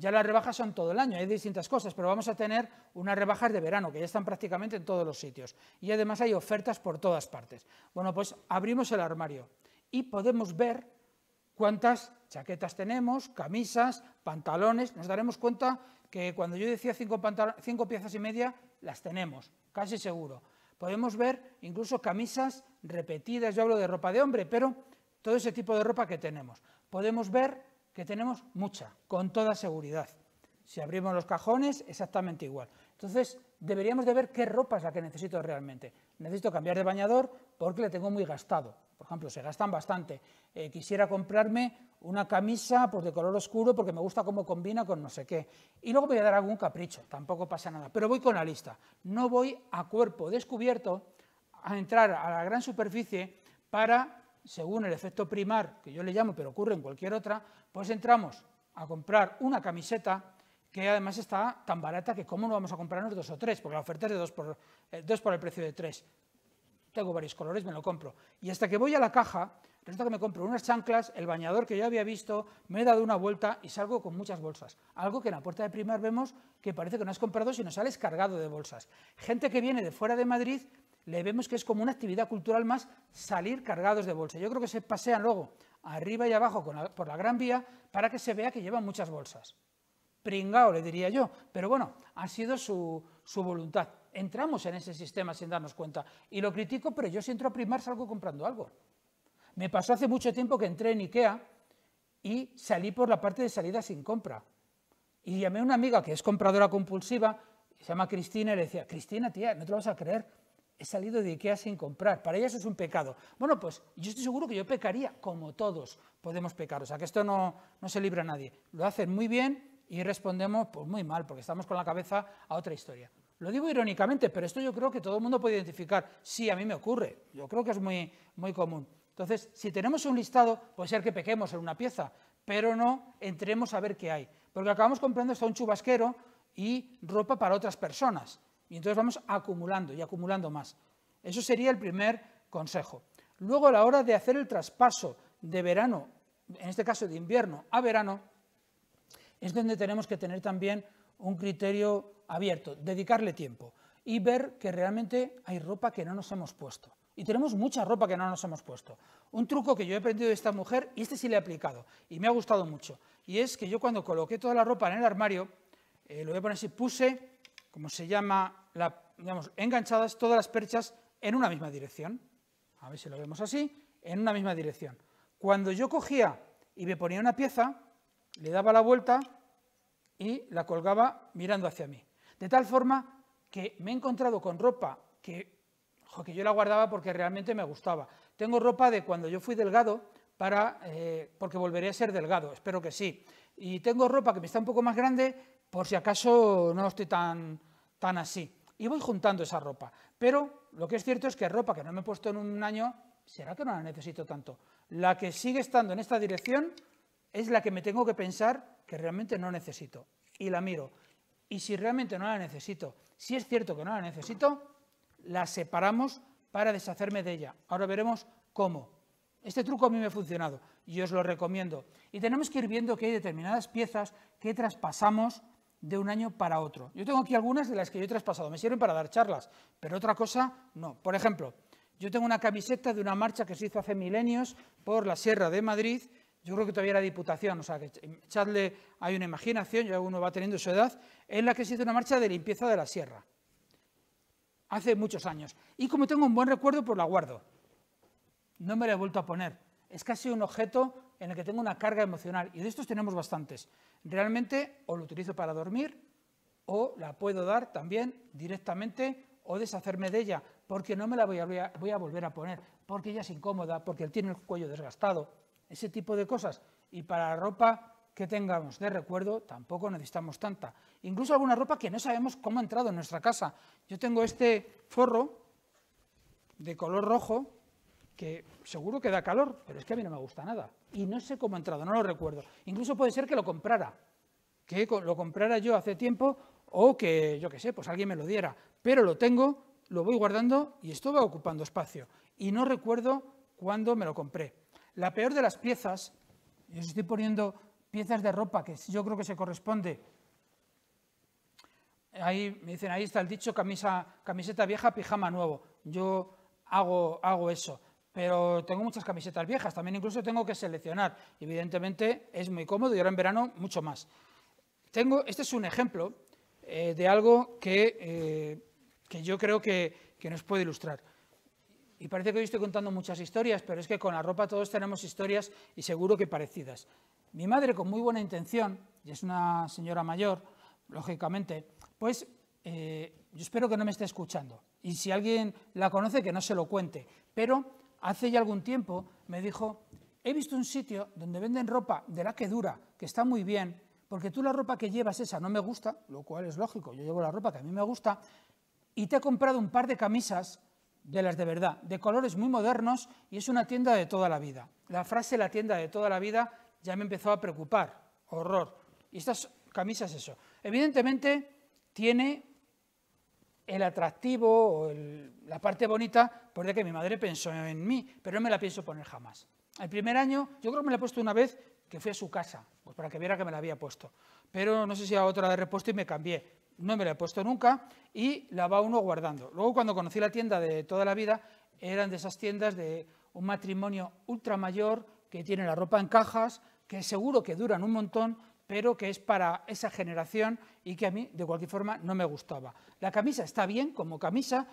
ya las rebajas son todo el año, hay distintas cosas, pero vamos a tener unas rebajas de verano que ya están prácticamente en todos los sitios. Y además hay ofertas por todas partes. Bueno, pues abrimos el armario y podemos ver cuántas chaquetas tenemos, camisas, pantalones. Nos daremos cuenta que cuando yo decía cinco, cinco piezas y media, las tenemos, casi seguro. Podemos ver incluso camisas repetidas, yo hablo de ropa de hombre, pero todo ese tipo de ropa que tenemos. Podemos ver que tenemos mucha, con toda seguridad. Si abrimos los cajones, exactamente igual. Entonces, deberíamos de ver qué ropa es la que necesito realmente. Necesito cambiar de bañador porque le tengo muy gastado. Por ejemplo, se gastan bastante. Eh, quisiera comprarme una camisa pues, de color oscuro porque me gusta cómo combina con no sé qué. Y luego voy a dar algún capricho, tampoco pasa nada. Pero voy con la lista. No voy a cuerpo descubierto a entrar a la gran superficie para según el efecto primar, que yo le llamo, pero ocurre en cualquier otra, pues entramos a comprar una camiseta que además está tan barata que cómo no vamos a comprarnos dos o tres, porque la oferta es de dos por, eh, por el precio de tres. Tengo varios colores, me lo compro. Y hasta que voy a la caja, resulta que me compro unas chanclas, el bañador que yo había visto, me he dado una vuelta y salgo con muchas bolsas. Algo que en la puerta de primar vemos que parece que no has comprado, no sales cargado de bolsas. Gente que viene de fuera de Madrid le vemos que es como una actividad cultural más salir cargados de bolsa. Yo creo que se pasean luego arriba y abajo por la Gran Vía para que se vea que llevan muchas bolsas. Pringao, le diría yo, pero bueno, ha sido su, su voluntad. Entramos en ese sistema sin darnos cuenta y lo critico, pero yo si entro a primar salgo comprando algo. Me pasó hace mucho tiempo que entré en Ikea y salí por la parte de salida sin compra. Y llamé a una amiga que es compradora compulsiva, se llama Cristina, y le decía, Cristina, tía, no te lo vas a creer, he salido de Ikea sin comprar, para ella eso es un pecado. Bueno, pues yo estoy seguro que yo pecaría, como todos podemos pecar, o sea que esto no, se libra a nadie. Lo hacen muy bien y respondemos pues muy mal, porque estamos con la cabeza a otra historia. Lo digo irónicamente, pero esto yo creo que todo el mundo puede identificar. Sí, a mí me ocurre, yo creo que es muy, muy común. Entonces, si tenemos un listado, puede ser que pequemos en una pieza, pero no entremos a ver qué hay. Porque acabamos comprando hasta un chubasquero y ropa para otras personas. Y entonces vamos acumulando y acumulando más. Eso sería el primer consejo. Luego, a la hora de hacer el traspaso de verano, en este caso de invierno a verano, es donde tenemos que tener también un criterio abierto, dedicarle tiempo y ver que realmente hay ropa que no nos hemos puesto. Y tenemos mucha ropa que no nos hemos puesto. Un truco que yo he aprendido de esta mujer, y este sí le he aplicado, y me ha gustado mucho, y es que yo cuando coloqué toda la ropa en el armario, eh, lo voy a poner así, puse, como se llama digamos, enganchadas todas las perchas en una misma dirección. A ver si lo vemos así, en una misma dirección. Cuando yo cogía y me ponía una pieza, le daba la vuelta y la colgaba mirando hacia mí. De tal forma que me he encontrado con ropa que, que yo la guardaba porque realmente me gustaba. Tengo ropa de cuando yo fui delgado, para, eh, porque volveré a ser delgado, espero que sí. Y tengo ropa que me está un poco más grande por si acaso no estoy tan, tan así y voy juntando esa ropa. Pero lo que es cierto es que ropa que no me he puesto en un año, será que no la necesito tanto. La que sigue estando en esta dirección es la que me tengo que pensar que realmente no necesito. Y la miro. Y si realmente no la necesito, si es cierto que no la necesito, la separamos para deshacerme de ella. Ahora veremos cómo. Este truco a mí me ha funcionado y os lo recomiendo. Y tenemos que ir viendo que hay determinadas piezas que traspasamos de un año para otro. Yo tengo aquí algunas de las que yo he traspasado, me sirven para dar charlas, pero otra cosa no. Por ejemplo, yo tengo una camiseta de una marcha que se hizo hace milenios por la Sierra de Madrid, yo creo que todavía era diputación, o sea, que echarle, hay una imaginación, ya uno va teniendo su edad, en la que se hizo una marcha de limpieza de la Sierra, hace muchos años. Y como tengo un buen recuerdo, pues la guardo. No me la he vuelto a poner. Es casi un objeto en el que tengo una carga emocional, y de estos tenemos bastantes, realmente o lo utilizo para dormir o la puedo dar también directamente o deshacerme de ella, porque no me la voy a, voy a volver a poner, porque ella es incómoda, porque él tiene el cuello desgastado, ese tipo de cosas. Y para la ropa que tengamos de recuerdo tampoco necesitamos tanta. Incluso alguna ropa que no sabemos cómo ha entrado en nuestra casa. Yo tengo este forro de color rojo que seguro que da calor, pero es que a mí no me gusta nada. Y no sé cómo ha entrado, no lo recuerdo. Incluso puede ser que lo comprara, que lo comprara yo hace tiempo o que, yo qué sé, pues alguien me lo diera. Pero lo tengo, lo voy guardando y esto va ocupando espacio. Y no recuerdo cuándo me lo compré. La peor de las piezas, yo estoy poniendo piezas de ropa que yo creo que se corresponde. Ahí me dicen, ahí está el dicho, camisa, camiseta vieja, pijama nuevo. Yo hago, hago eso pero tengo muchas camisetas viejas, también incluso tengo que seleccionar. Evidentemente es muy cómodo y ahora en verano mucho más. Tengo, este es un ejemplo eh, de algo que, eh, que yo creo que, que, nos puede ilustrar. Y parece que hoy estoy contando muchas historias, pero es que con la ropa todos tenemos historias y seguro que parecidas. Mi madre, con muy buena intención, y es una señora mayor, lógicamente, pues eh, yo espero que no me esté escuchando. Y si alguien la conoce, que no se lo cuente. Pero hace ya algún tiempo me dijo, he visto un sitio donde venden ropa de la que dura, que está muy bien, porque tú la ropa que llevas esa no me gusta, lo cual es lógico, yo llevo la ropa que a mí me gusta, y te he comprado un par de camisas de las de verdad, de colores muy modernos, y es una tienda de toda la vida. La frase la tienda de toda la vida ya me empezó a preocupar, horror. Y estas camisas eso. Evidentemente tiene el atractivo o la parte bonita por la que mi madre pensó en mí, pero no me la pienso poner jamás. El primer año, yo creo que me la he puesto una vez que fui a su casa, pues para que viera que me la había puesto, pero no sé si a otra la he repuesto y me cambié. No me la he puesto nunca y la va uno guardando. Luego cuando conocí la tienda de toda la vida, eran de esas tiendas de un matrimonio ultra mayor que tiene la ropa en cajas, que seguro que duran un montón, pero que es para esa generación y que a mí de cualquier forma no me gustaba. La camisa está bien como camisa,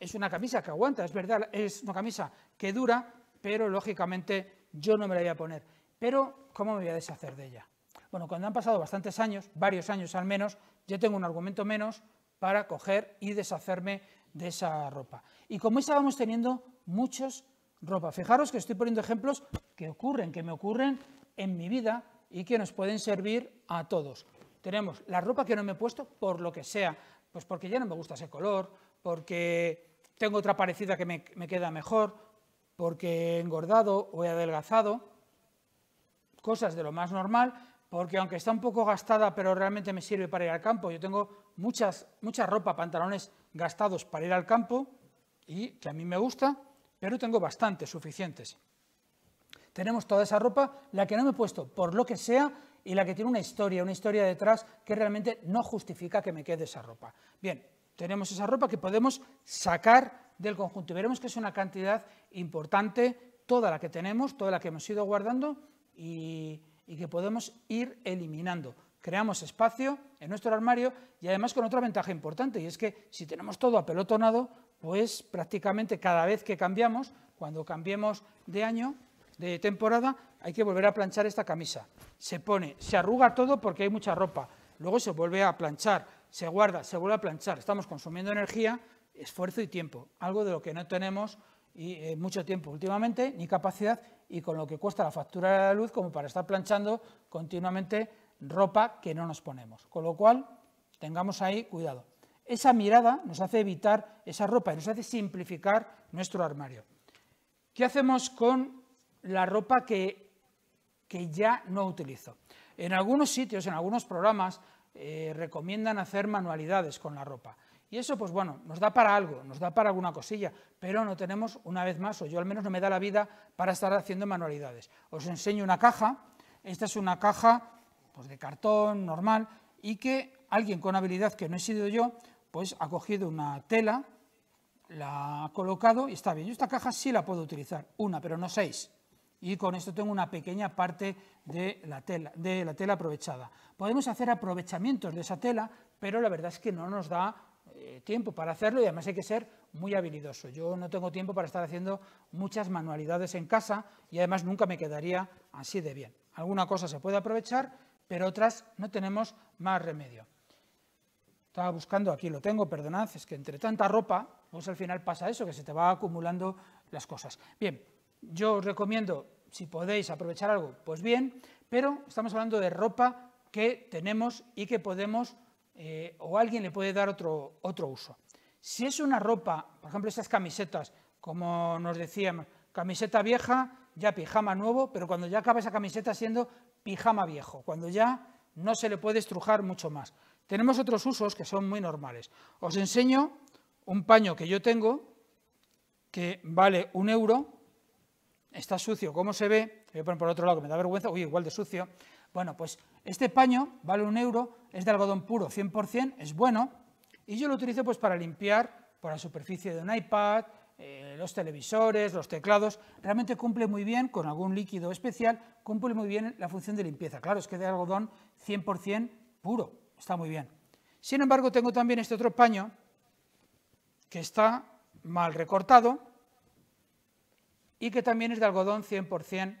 es una camisa que aguanta, es verdad, es una camisa que dura, pero lógicamente yo no me la voy a poner. Pero, ¿cómo me voy a deshacer de ella? Bueno, cuando han pasado bastantes años, varios años al menos, ya tengo un argumento menos para coger y deshacerme de esa ropa. Y como estábamos teniendo muchas ropas, fijaros que estoy poniendo ejemplos que ocurren, que me ocurren en mi vida y que nos pueden servir a todos. Tenemos la ropa que no me he puesto por lo que sea, pues porque ya no me gusta ese color, porque tengo otra parecida que me, queda mejor, porque he engordado o he adelgazado, cosas de lo más normal, porque aunque está un poco gastada, pero realmente me sirve para ir al campo, yo tengo muchas, mucha ropa, pantalones gastados para ir al campo y que a mí me gusta, pero tengo bastantes, suficientes. Tenemos toda esa ropa, la que no me he puesto por lo que sea y la que tiene una historia, una historia detrás que realmente no justifica que me quede esa ropa. Bien, tenemos esa ropa que podemos sacar del conjunto y veremos que es una cantidad importante, toda la que tenemos, toda la que hemos ido guardando y, que podemos ir eliminando creamos espacio en nuestro armario y además con otra ventaja importante y es que si tenemos todo apelotonado, pues prácticamente cada vez que cambiamos, cuando cambiemos de año, de temporada, hay que volver a planchar esta camisa. Se pone, se arruga todo porque hay mucha ropa, luego se vuelve a planchar, se guarda, se vuelve a planchar. Estamos consumiendo energía, esfuerzo y tiempo, algo de lo que no tenemos y, eh, mucho tiempo últimamente, ni capacidad, y con lo que cuesta la factura de la luz como para estar planchando continuamente ropa que no nos ponemos. Con lo cual, tengamos ahí cuidado. Esa mirada nos hace evitar esa ropa y nos hace simplificar nuestro armario. ¿Qué hacemos con la ropa que, ya no utilizo. En algunos sitios, en algunos programas, eh, recomiendan hacer manualidades con la ropa. Y eso, pues bueno, nos da para algo, nos da para alguna cosilla, pero no tenemos, una vez más, o yo al menos no me da la vida para estar haciendo manualidades. Os enseño una caja, esta es una caja pues, de cartón normal y que alguien con habilidad que no he sido yo, pues ha cogido una tela, la ha colocado y está bien. Yo esta caja sí la puedo utilizar, una, pero no seis y con esto tengo una pequeña parte de la tela, de la tela aprovechada. Podemos hacer aprovechamientos de esa tela, pero la verdad es que no nos da eh, tiempo para hacerlo y además hay que ser muy habilidoso. Yo no tengo tiempo para estar haciendo muchas manualidades en casa y además nunca me quedaría así de bien. Alguna cosa se puede aprovechar, pero otras no tenemos más remedio. Estaba buscando, aquí lo tengo, perdonad, es que entre tanta ropa, pues al final pasa eso, que se te va acumulando las cosas. Bien, yo os recomiendo, si podéis aprovechar algo, pues bien, pero estamos hablando de ropa que tenemos y que podemos eh, o alguien le puede dar otro, otro uso. Si es una ropa, por ejemplo, esas camisetas, como nos decíamos, camiseta vieja, ya pijama nuevo, pero cuando ya acaba esa camiseta siendo pijama viejo, cuando ya no se le puede estrujar mucho más. Tenemos otros usos que son muy normales. Os enseño un paño que yo tengo, que vale un euro, está sucio, ¿cómo se ve? Voy a por otro lado que me da vergüenza, uy, igual de sucio. Bueno, pues este paño vale un euro, es de algodón puro 100%, es bueno, y yo lo utilizo pues para limpiar por la superficie de un iPad, eh, los televisores, los teclados, realmente cumple muy bien, con algún líquido especial, cumple muy bien la función de limpieza. Claro, es que de algodón 100% puro, está muy bien. Sin embargo, tengo también este otro paño que está mal recortado, y que también es de algodón 100%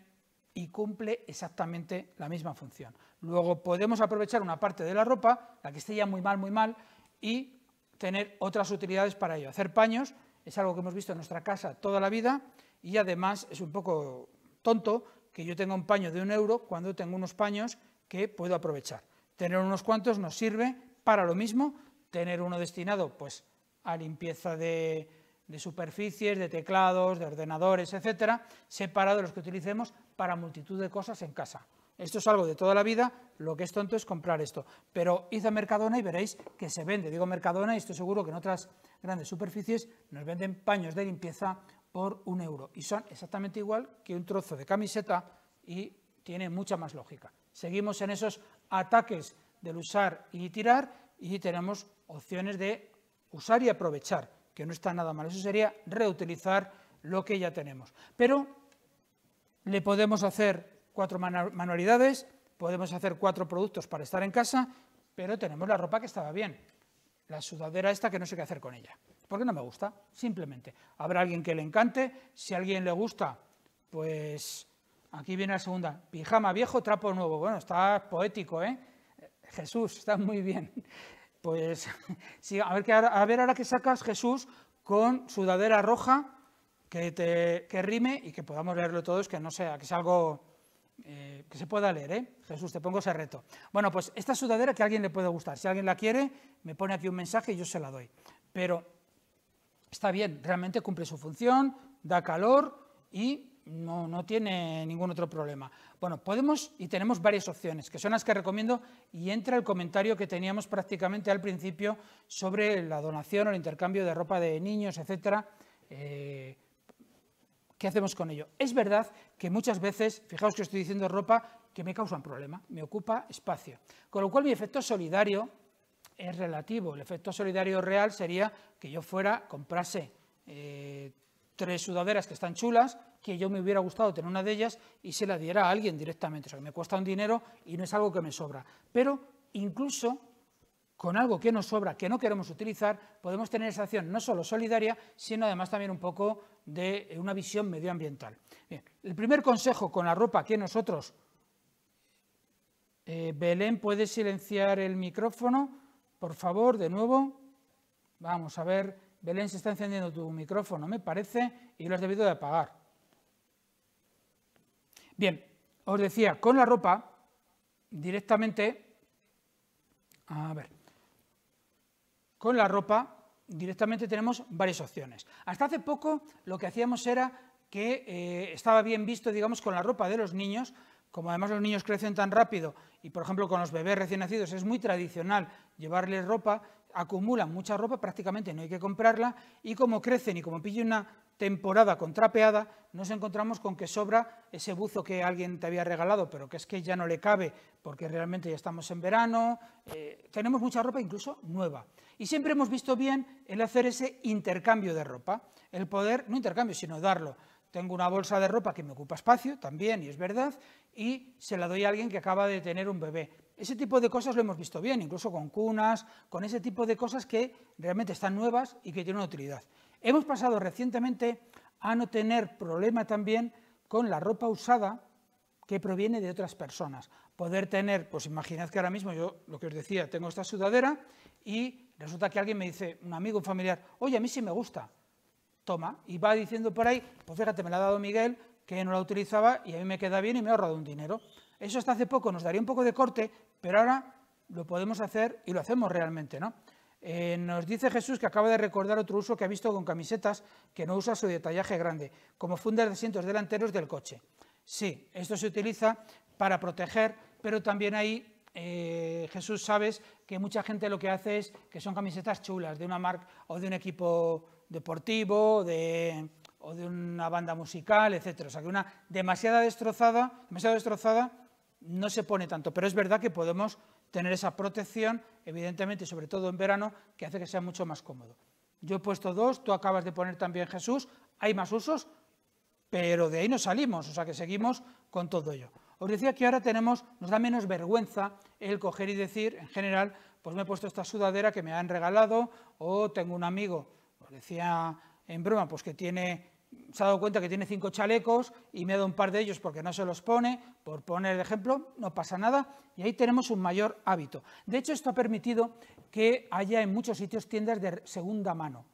y cumple exactamente la misma función. Luego podemos aprovechar una parte de la ropa, la que esté ya muy mal, muy mal, y tener otras utilidades para ello. Hacer paños es algo que hemos visto en nuestra casa toda la vida y además es un poco tonto que yo tenga un paño de un euro cuando tengo unos paños que puedo aprovechar. Tener unos cuantos nos sirve para lo mismo, tener uno destinado pues, a limpieza de, de superficies, de teclados, de ordenadores, etcétera, separado de los que utilicemos para multitud de cosas en casa. Esto es algo de toda la vida, lo que es tonto es comprar esto. Pero id a Mercadona y veréis que se vende. Digo Mercadona y estoy seguro que en otras grandes superficies nos venden paños de limpieza por un euro. Y son exactamente igual que un trozo de camiseta y tiene mucha más lógica. Seguimos en esos ataques del usar y tirar y tenemos opciones de usar y aprovechar que no está nada mal. Eso sería reutilizar lo que ya tenemos. Pero le podemos hacer cuatro manualidades, podemos hacer cuatro productos para estar en casa, pero tenemos la ropa que estaba bien. La sudadera esta que no sé qué hacer con ella. Porque no me gusta, simplemente. Habrá alguien que le encante, si a alguien le gusta, pues aquí viene la segunda. Pijama viejo, trapo nuevo. Bueno, está poético, ¿eh? Jesús, está muy bien. Pues [laughs] sí, a ver, que ahora, a ver ahora que sacas Jesús con sudadera roja, que, te, que rime y que podamos leerlo todos, que no sea, que es algo eh, que se pueda leer, ¿eh? Jesús, te pongo ese reto. Bueno, pues esta sudadera que a alguien le puede gustar. Si alguien la quiere, me pone aquí un mensaje y yo se la doy. Pero está bien, realmente cumple su función, da calor y no, no tiene ningún otro problema. Bueno, podemos y tenemos varias opciones, que son las que recomiendo, y entra el comentario que teníamos prácticamente al principio sobre la donación o el intercambio de ropa de niños, etcétera. Eh, ¿Qué hacemos con ello? Es verdad que muchas veces, fijaos que estoy diciendo ropa, que me causa un problema, me ocupa espacio. Con lo cual mi efecto solidario es relativo. El efecto solidario real sería que yo fuera, comprase eh, tres sudaderas que están chulas, que yo me hubiera gustado tener una de ellas y se la diera a alguien directamente. O sea, que me cuesta un dinero y no es algo que me sobra. Pero incluso con algo que nos sobra, que no queremos utilizar, podemos tener esa acción no solo solidaria, sino además también un poco de eh, una visión medioambiental. Bien, el primer consejo con la ropa que nosotros... Eh, Belén, ¿puede silenciar el micrófono? Por favor, de nuevo. Vamos a ver Belén, se está encendiendo tu micrófono, me parece, y lo has debido de apagar. Bien, os decía, con la ropa, directamente, a ver, con la ropa directamente tenemos varias opciones. Hasta hace poco lo que hacíamos era que eh, estaba bien visto, digamos, con la ropa de los niños, como además los niños crecen tan rápido y, por ejemplo, con los bebés recién nacidos es muy tradicional llevarles ropa, acumulan mucha ropa, prácticamente no hay que comprarla, y como crecen y como pille una temporada contrapeada, nos encontramos con que sobra ese buzo que alguien te había regalado, pero que es que ya no le cabe, porque realmente ya estamos en verano, eh, tenemos mucha ropa incluso nueva. Y siempre hemos visto bien el hacer ese intercambio de ropa, el poder, no intercambio, sino darlo. Tengo una bolsa de ropa que me ocupa espacio, también, y es verdad, y se la doy a alguien que acaba de tener un bebé ese tipo de cosas lo hemos visto bien, incluso con cunas, con ese tipo de cosas que realmente están nuevas y que tienen utilidad. Hemos pasado recientemente a no tener problema también con la ropa usada que proviene de otras personas. Poder tener, pues imaginad que ahora mismo yo, lo que os decía, tengo esta sudadera y resulta que alguien me dice, un amigo, un familiar, oye, a mí sí me gusta, toma, y va diciendo por ahí, pues fíjate, me la ha dado Miguel, que no la utilizaba y a mí me queda bien y me ha ahorrado un dinero. Eso hasta hace poco nos daría un poco de corte, pero ahora lo podemos hacer y lo hacemos realmente, ¿no? Eh, nos dice Jesús que acaba de recordar otro uso que ha visto con camisetas que no usa su detallaje grande, como fundas de asientos delanteros del coche. Sí, esto se utiliza para proteger, pero también ahí, eh, Jesús, sabes que mucha gente lo que hace es que son camisetas chulas de una marca o de un equipo deportivo o de una banda musical, etc. O sea, que una demasiada destrozada, demasiado destrozada no se pone tanto, pero es verdad que podemos tener esa protección, evidentemente, sobre todo en verano, que hace que sea mucho más cómodo. Yo he puesto dos, tú acabas de poner también Jesús, hay más usos, pero de ahí no salimos, o sea que seguimos con todo ello. Os decía que ahora tenemos, nos da menos vergüenza el coger y decir, en general, pues me he puesto esta sudadera que me han regalado, o tengo un amigo, os decía en broma, pues que tiene se ha dado cuenta que tiene cinco chalecos y me ha dado un par de ellos porque no se los pone, por poner el ejemplo, no pasa nada y ahí tenemos un mayor hábito. De hecho, esto ha permitido que haya en muchos sitios tiendas de segunda mano.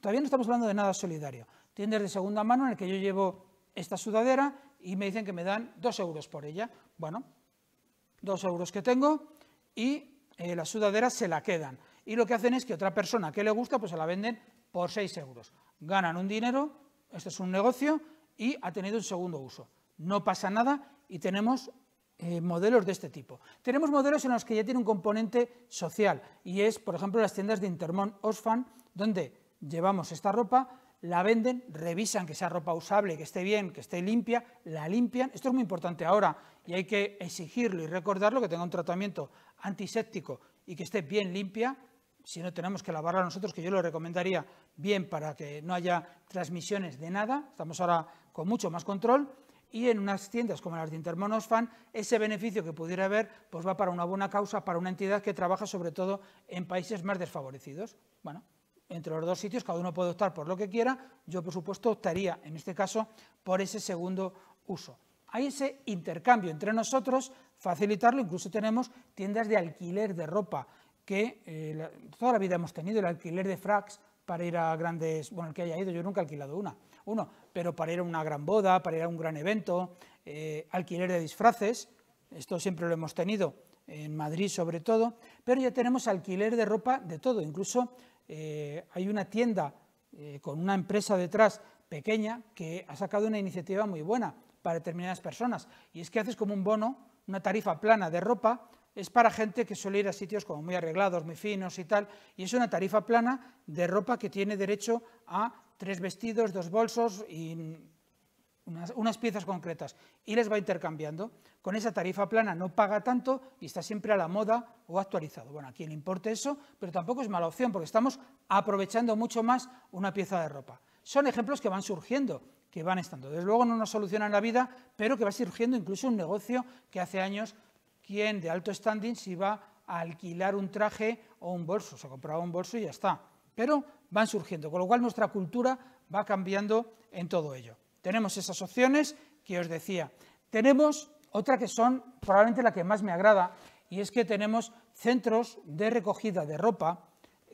Todavía no estamos hablando de nada solidario. Tiendas de segunda mano en el que yo llevo esta sudadera y me dicen que me dan dos euros por ella. Bueno, dos euros que tengo y eh, la sudadera se la quedan. Y lo que hacen es que otra persona que le gusta, pues se la venden por seis euros. Ganan un dinero este es un negocio y ha tenido un segundo uso. No pasa nada y tenemos eh, modelos de este tipo. Tenemos modelos en los que ya tiene un componente social y es, por ejemplo, las tiendas de Intermón Osfan, donde llevamos esta ropa, la venden, revisan que sea ropa usable, que esté bien, que esté limpia, la limpian. Esto es muy importante ahora y hay que exigirlo y recordarlo que tenga un tratamiento antiséptico y que esté bien limpia si no tenemos que lavarla nosotros, que yo lo recomendaría bien para que no haya transmisiones de nada, estamos ahora con mucho más control, y en unas tiendas como las de Intermonosfan, ese beneficio que pudiera haber pues va para una buena causa, para una entidad que trabaja sobre todo en países más desfavorecidos. Bueno, entre los dos sitios cada uno puede optar por lo que quiera, yo por supuesto optaría en este caso por ese segundo uso. Hay ese intercambio entre nosotros, facilitarlo, incluso tenemos tiendas de alquiler de ropa, que eh, toda la vida hemos tenido el alquiler de fracs para ir a grandes, bueno, el que haya ido, yo nunca he alquilado una, uno, pero para ir a una gran boda, para ir a un gran evento, eh, alquiler de disfraces, esto siempre lo hemos tenido en Madrid sobre todo, pero ya tenemos alquiler de ropa de todo, incluso eh, hay una tienda con una empresa detrás pequeña que ha sacado una iniciativa muy buena para determinadas personas, y es que haces como un bono, una tarifa plana de ropa, es para gente que suele ir a sitios como muy arreglados, muy finos y tal, y es una tarifa plana de ropa que tiene derecho a tres vestidos, dos bolsos y unas, piezas concretas y les va intercambiando. Con esa tarifa plana no paga tanto y está siempre a la moda o actualizado. Bueno, a quien le importe eso, pero tampoco es mala opción porque estamos aprovechando mucho más una pieza de ropa. Son ejemplos que van surgiendo, que van estando. Desde luego no nos solucionan la vida, pero que va surgiendo incluso un negocio que hace años quien de alto standing se va a alquilar un traje o un bolso, se compraba un bolso y ya está. Pero van surgiendo, con lo cual nuestra cultura va cambiando en todo ello. Tenemos esas opciones que os decía. Tenemos otra que son probablemente la que más me agrada, y es que tenemos centros de recogida de ropa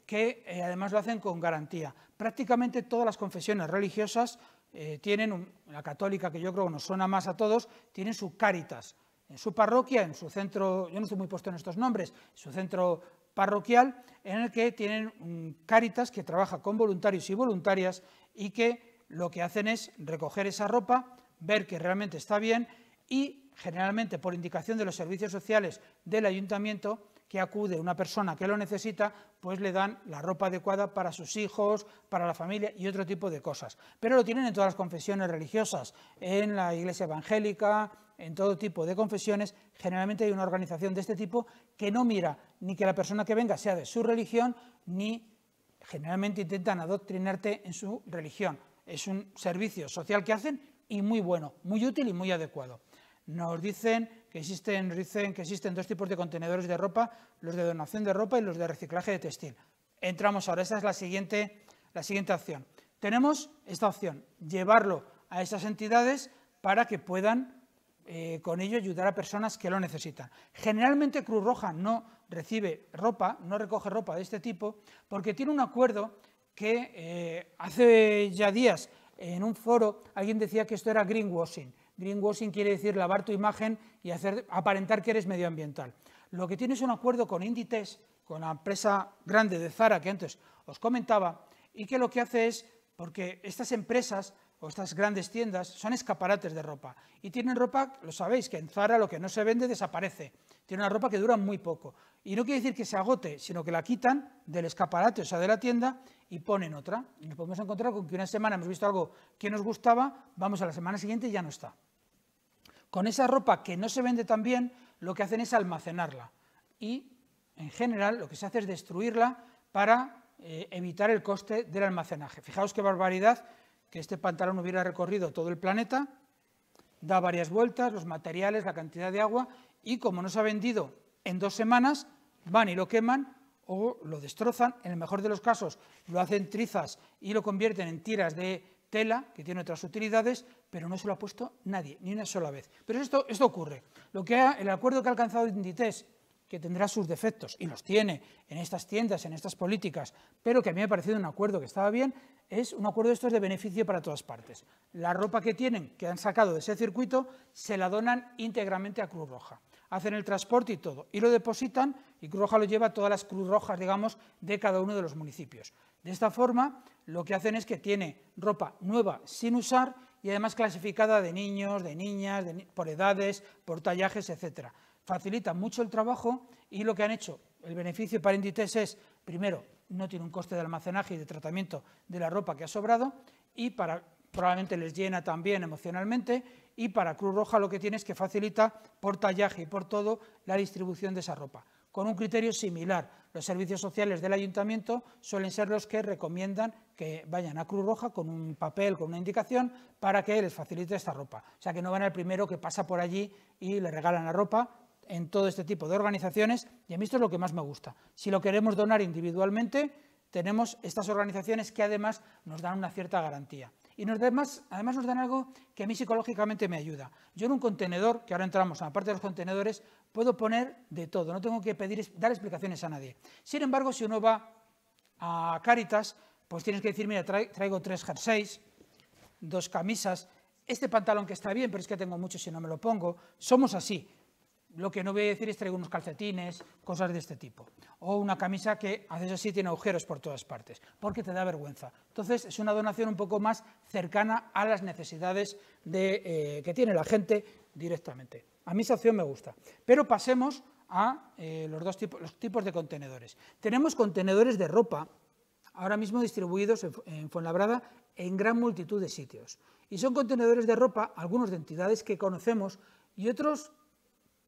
que eh, además lo hacen con garantía. Prácticamente todas las confesiones religiosas eh, tienen, la católica que yo creo que nos suena más a todos, tienen su caritas, en su parroquia, en su centro, yo no estoy muy puesto en estos nombres, en su centro parroquial, en el que tienen cáritas que trabaja con voluntarios y voluntarias y que lo que hacen es recoger esa ropa, ver que realmente está bien y generalmente por indicación de los servicios sociales del ayuntamiento que acude una persona que lo necesita, pues le dan la ropa adecuada para sus hijos, para la familia y otro tipo de cosas. Pero lo tienen en todas las confesiones religiosas, en la iglesia evangélica, en todo tipo de confesiones, generalmente hay una organización de este tipo que no mira ni que la persona que venga sea de su religión, ni generalmente intentan adoctrinarte en su religión. Es un servicio social que hacen y muy bueno, muy útil y muy adecuado. Nos dicen que existen, que existen dos tipos de contenedores de ropa, los de donación de ropa y los de reciclaje de textil. Entramos ahora, esa es la siguiente, la siguiente acción. Tenemos esta opción, llevarlo a esas entidades para que puedan eh, con ello ayudar a personas que lo necesitan. Generalmente Cruz Roja no recibe ropa, no recoge ropa de este tipo, porque tiene un acuerdo que eh, hace ya días en un foro alguien decía que esto era greenwashing. Greenwashing quiere decir lavar tu imagen y hacer, aparentar que eres medioambiental. Lo que tiene es un acuerdo con Inditex, con la empresa grande de Zara que antes os comentaba, y que lo que hace es, porque estas empresas o estas grandes tiendas son escaparates de ropa. Y tienen ropa, lo sabéis, que en Zara lo que no se vende desaparece. Tienen una ropa que dura muy poco. Y no quiere decir que se agote, sino que la quitan del escaparate, o sea, de la tienda, y ponen otra. Y nos podemos encontrar con que una semana hemos visto algo que nos gustaba, vamos a la semana siguiente y ya no está. Con esa ropa que no se vende tan bien, lo que hacen es almacenarla. Y, en general, lo que se hace es destruirla para eh, evitar el coste del almacenaje. Fijaos qué barbaridad que este pantalón hubiera recorrido todo el planeta, da varias vueltas, los materiales, la cantidad de agua, y como no se ha vendido en dos semanas, van y lo queman o lo destrozan, en el mejor de los casos lo hacen trizas y lo convierten en tiras de tela, que tiene otras utilidades, pero no se lo ha puesto nadie, ni una sola vez. Pero esto, esto ocurre. Lo que el acuerdo que ha alcanzado Inditex, que tendrá sus defectos, y los tiene en estas tiendas, en estas políticas, pero que a mí me ha parecido un acuerdo que estaba bien, es un acuerdo de estos de beneficio para todas partes. La ropa que tienen, que han sacado de ese circuito, se la donan íntegramente a Cruz Roja. Hacen el transporte y todo, y lo depositan y Cruz Roja lo lleva a todas las Cruz Rojas, digamos, de cada uno de los municipios. De esta forma, lo que hacen es que tiene ropa nueva sin usar y además clasificada de niños, de niñas, por edades, por tallajes, etc. Facilita mucho el trabajo y lo que han hecho, el beneficio para Inditex es, primero, no tiene un coste de almacenaje y de tratamiento de la ropa que ha sobrado y para, probablemente les llena también emocionalmente y para Cruz Roja lo que tiene es que facilita por tallaje y por todo la distribución de esa ropa. Con un criterio similar, los servicios sociales del ayuntamiento suelen ser los que recomiendan que vayan a Cruz Roja con un papel, con una indicación, para que les facilite esta ropa. O sea que no van al primero que pasa por allí y le regalan la ropa, en todo este tipo de organizaciones y a mí esto es lo que más me gusta. Si lo queremos donar individualmente, tenemos estas organizaciones que además nos dan una cierta garantía. Y nos además, además nos dan algo que a mí psicológicamente me ayuda. Yo en un contenedor, que ahora entramos a la parte de los contenedores, puedo poner de todo, no tengo que pedir, dar explicaciones a nadie. Sin embargo, si uno va a Caritas, pues tienes que decir, mira, traigo tres jerseys, dos camisas, este pantalón que está bien, pero es que tengo mucho si no me lo pongo. Somos así, lo que no voy a decir es traigo unos calcetines, cosas de este tipo. O una camisa que haces así tiene agujeros por todas partes, porque te da vergüenza. Entonces es una donación un poco más cercana a las necesidades eh, que tiene la gente directamente. A mí esa opción me gusta. Pero pasemos a eh, los dos tipos, los tipos de contenedores. Tenemos contenedores de ropa, ahora mismo distribuidos en Fuenlabrada en gran multitud de sitios. Y son contenedores de ropa, algunos de entidades que conocemos y otros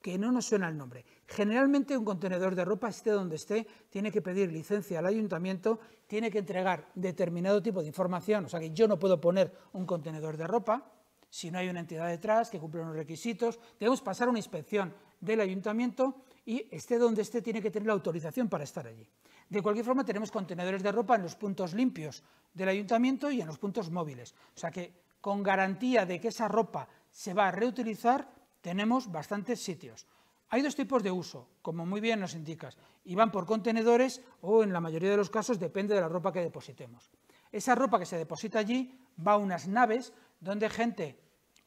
que no nos suena el nombre. Generalmente un contenedor de ropa, esté donde esté, tiene que pedir licencia al ayuntamiento, tiene que entregar determinado tipo de información, o sea que yo no puedo poner un contenedor de ropa si no hay una entidad detrás que cumple unos requisitos, debemos pasar una inspección del ayuntamiento y esté donde esté tiene que tener la autorización para estar allí. De cualquier forma, tenemos contenedores de ropa en los puntos limpios del ayuntamiento y en los puntos móviles. O sea que con garantía de que esa ropa se va a reutilizar tenemos bastantes sitios. Hay dos tipos de uso, como muy bien nos indicas, y van por contenedores o en la mayoría de los casos depende de la ropa que depositemos. Esa ropa que se deposita allí va a unas naves donde gente,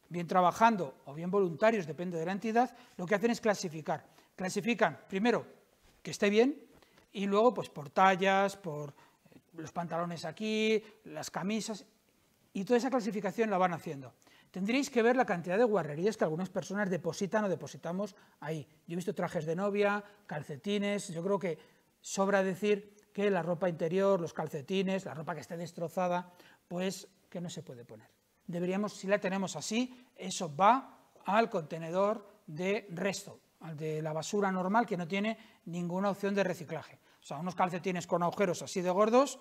bien trabajando o bien voluntarios, depende de la entidad, lo que hacen es clasificar. Clasifican primero que esté bien y luego pues por tallas, por eh, los pantalones aquí, las camisas y toda esa clasificación la van haciendo. Tendréis que ver la cantidad de guarrerías que algunas personas depositan o depositamos ahí. Yo he visto trajes de novia, calcetines, yo creo que sobra decir que la ropa interior, los calcetines, la ropa que esté destrozada, pues que no se puede poner. Deberíamos, si la tenemos así, eso va al contenedor de resto, al de la basura normal que no tiene ninguna opción de reciclaje. O sea, unos calcetines con agujeros así de gordos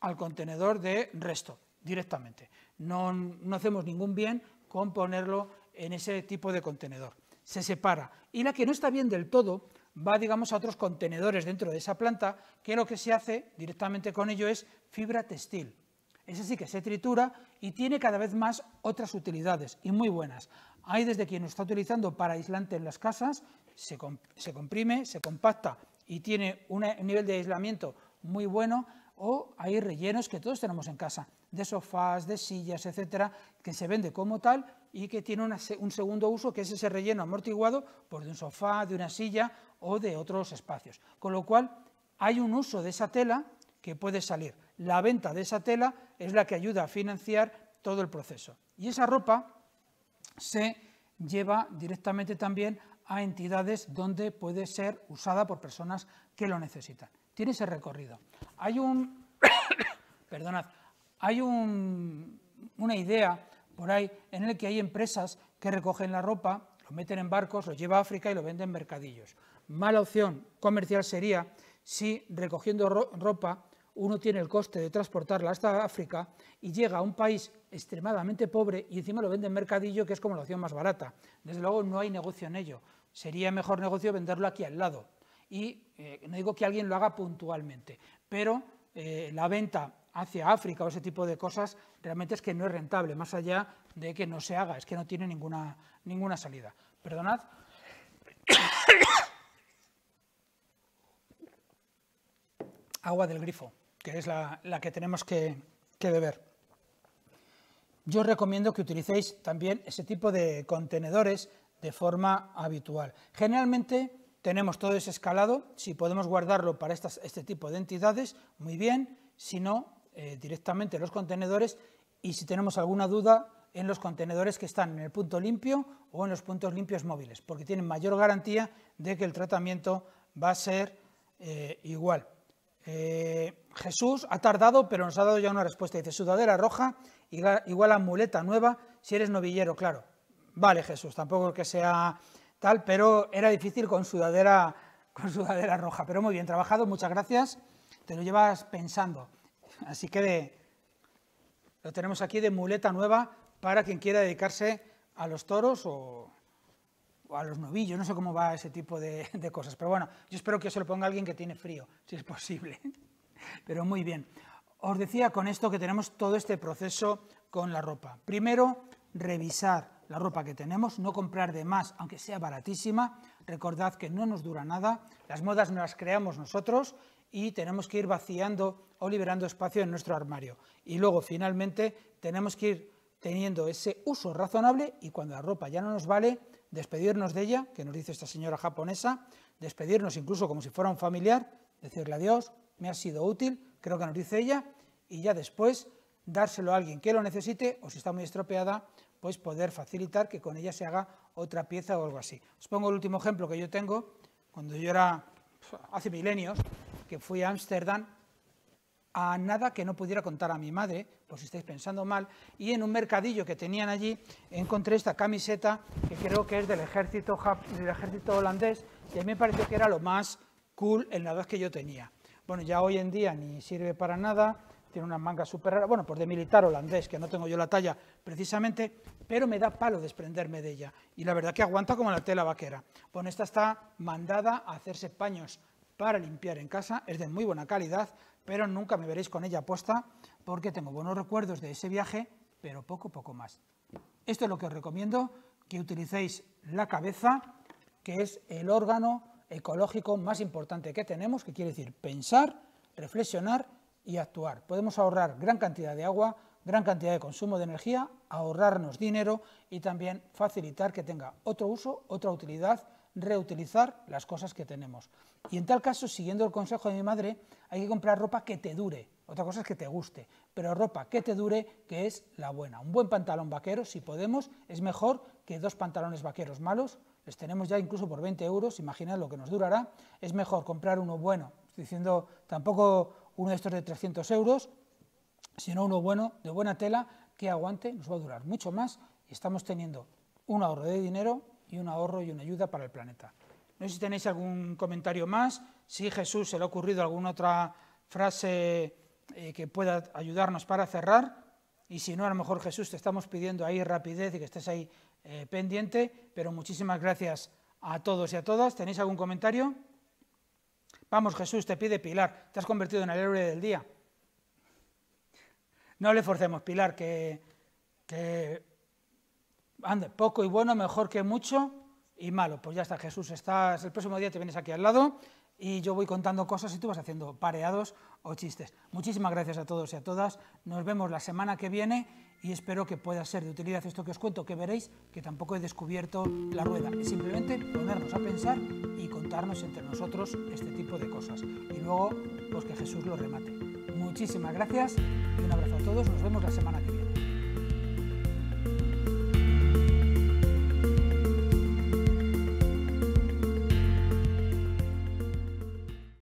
al contenedor de resto directamente. No, hacemos ningún bien con ponerlo en ese tipo de contenedor. Se separa. Y la que no está bien del todo va, digamos, a otros contenedores dentro de esa planta, que lo que se hace directamente con ello es fibra textil. Es así que se tritura y tiene cada vez más otras utilidades y muy buenas. Hay desde quien lo está utilizando para aislante en las casas, se, se comprime, se compacta y tiene un nivel de aislamiento muy bueno, o hay rellenos que todos tenemos en casa, de sofás, de sillas, etcétera, que se vende como tal y que tiene un segundo uso, que es ese relleno amortiguado por de un sofá, de una silla o de otros espacios. Con lo cual, hay un uso de esa tela que puede salir. La venta de esa tela es la que ayuda a financiar todo el proceso. Y esa ropa se lleva directamente también a entidades donde puede ser usada por personas que lo necesitan tiene ese recorrido. Hay un, [coughs] perdonad, hay una idea por ahí en la que hay empresas que recogen la ropa, lo meten en barcos, lo lleva a África y lo venden en mercadillos. Mala opción comercial sería si recogiendo ropa uno tiene el coste de transportarla hasta África y llega a un país extremadamente pobre y encima lo vende en mercadillo, que es como la opción más barata. Desde luego no hay negocio en ello. Sería mejor negocio venderlo aquí al lado, y eh, no digo que alguien lo haga puntualmente, pero eh, la venta hacia África o ese tipo de cosas realmente es que no es rentable, más allá de que no se haga, es que no tiene ninguna, ninguna salida. Perdonad. [coughs] Agua del grifo, que es la, que tenemos que, que beber. Yo os recomiendo que utilicéis también ese tipo de contenedores de forma habitual. Generalmente tenemos todo ese escalado, si podemos guardarlo para este tipo de entidades, muy bien, si no, eh, directamente los contenedores y si tenemos alguna duda en los contenedores que están en el punto limpio o en los puntos limpios móviles, porque tienen mayor garantía de que el tratamiento va a ser eh, igual. Eh, Jesús ha tardado, pero nos ha dado ya una respuesta. Dice, sudadera roja igual a muleta nueva si eres novillero, claro. Vale, Jesús, tampoco que sea tal, pero era difícil con sudadera, [laughs] con sudadera roja. Pero muy bien trabajado, muchas gracias. Te lo llevas pensando. Así que de, lo tenemos aquí de muleta nueva para quien quiera dedicarse a los toros o, a los novillos. No sé cómo va ese tipo de, [laughs] de cosas. Pero bueno, yo espero que se lo ponga alguien que tiene frío, si es posible. [laughs] Pero muy bien. Os decía con esto que tenemos todo este proceso con la ropa. Primero, revisar la ropa que tenemos, no comprar de más, aunque sea baratísima. Recordad que no nos dura nada, las modas no las creamos nosotros y tenemos que ir vaciando o liberando espacio en nuestro armario. Y luego, finalmente, tenemos que ir teniendo ese uso razonable y cuando la ropa ya no nos vale, despedirnos de ella, que nos dice esta señora japonesa, despedirnos incluso como si fuera un familiar, decirle adiós, me ha sido útil, creo que nos dice ella, y ya después dárselo a alguien que lo necesite o si está muy estropeada, pues poder facilitar que con ella se haga otra pieza o algo así. Os pongo el último ejemplo que yo tengo, cuando yo era, hace milenios, que fui a Ámsterdam a nada que no pudiera contar a mi madre, por si estáis pensando mal, y en un mercadillo que tenían allí encontré esta camiseta que creo que es del ejército, del ejército holandés y a mí me pareció que era lo más cool el la que yo tenía. Bueno, ya hoy en día ni sirve para nada, tiene una manga súper rara, bueno, pues de militar holandés, que no tengo yo la talla precisamente, pero me da palo desprenderme de ella. Y la verdad que aguanta como la tela vaquera. Bueno, esta está mandada a hacerse paños para limpiar en casa, es de muy buena calidad, pero nunca me veréis con ella puesta porque tengo buenos recuerdos de ese viaje, pero poco, poco más. Esto es lo que os recomiendo, que utilicéis la cabeza, que es el órgano ecológico más importante que tenemos, que quiere decir pensar, reflexionar y actuar. Podemos ahorrar gran cantidad de agua, gran cantidad de consumo de energía, ahorrarnos dinero y también facilitar que tenga otro uso, otra utilidad, reutilizar las cosas que tenemos. Y en tal caso, siguiendo el consejo de mi madre, hay que comprar ropa que te dure. Otra cosa es que te guste, pero ropa que te dure, que es la buena. Un buen pantalón vaquero, si podemos, es mejor que dos pantalones vaqueros malos. Les tenemos ya incluso por 20 euros, imaginad lo que nos durará. Es mejor comprar uno bueno, estoy diciendo tampoco uno de estos de 300 euros, sino uno bueno, de buena tela, que aguante, nos va a durar mucho más y estamos teniendo un ahorro de dinero y un ahorro y una ayuda para el planeta. No sé si tenéis algún comentario más, si Jesús se le ha ocurrido alguna otra frase eh, que pueda ayudarnos para cerrar, y si no, a lo mejor Jesús te estamos pidiendo ahí rapidez y que estés ahí eh, pendiente, pero muchísimas gracias a todos y a todas. ¿Tenéis algún comentario? Vamos, Jesús, te pide Pilar, te has convertido en el héroe del día. No le forcemos, Pilar, que, que ande, poco y bueno, mejor que mucho y malo. Pues ya está, Jesús, estás, el próximo día te vienes aquí al lado y yo voy contando cosas y tú vas haciendo pareados o chistes. Muchísimas gracias a todos y a todas. Nos vemos la semana que viene y espero que pueda ser de utilidad esto que os cuento, que veréis que tampoco he descubierto la rueda. simplemente ponernos a pensar y contarnos entre nosotros este tipo de cosas. Y luego, pues que Jesús lo remate. Muchísimas gracias y un abrazo a todos. Nos vemos la semana que viene.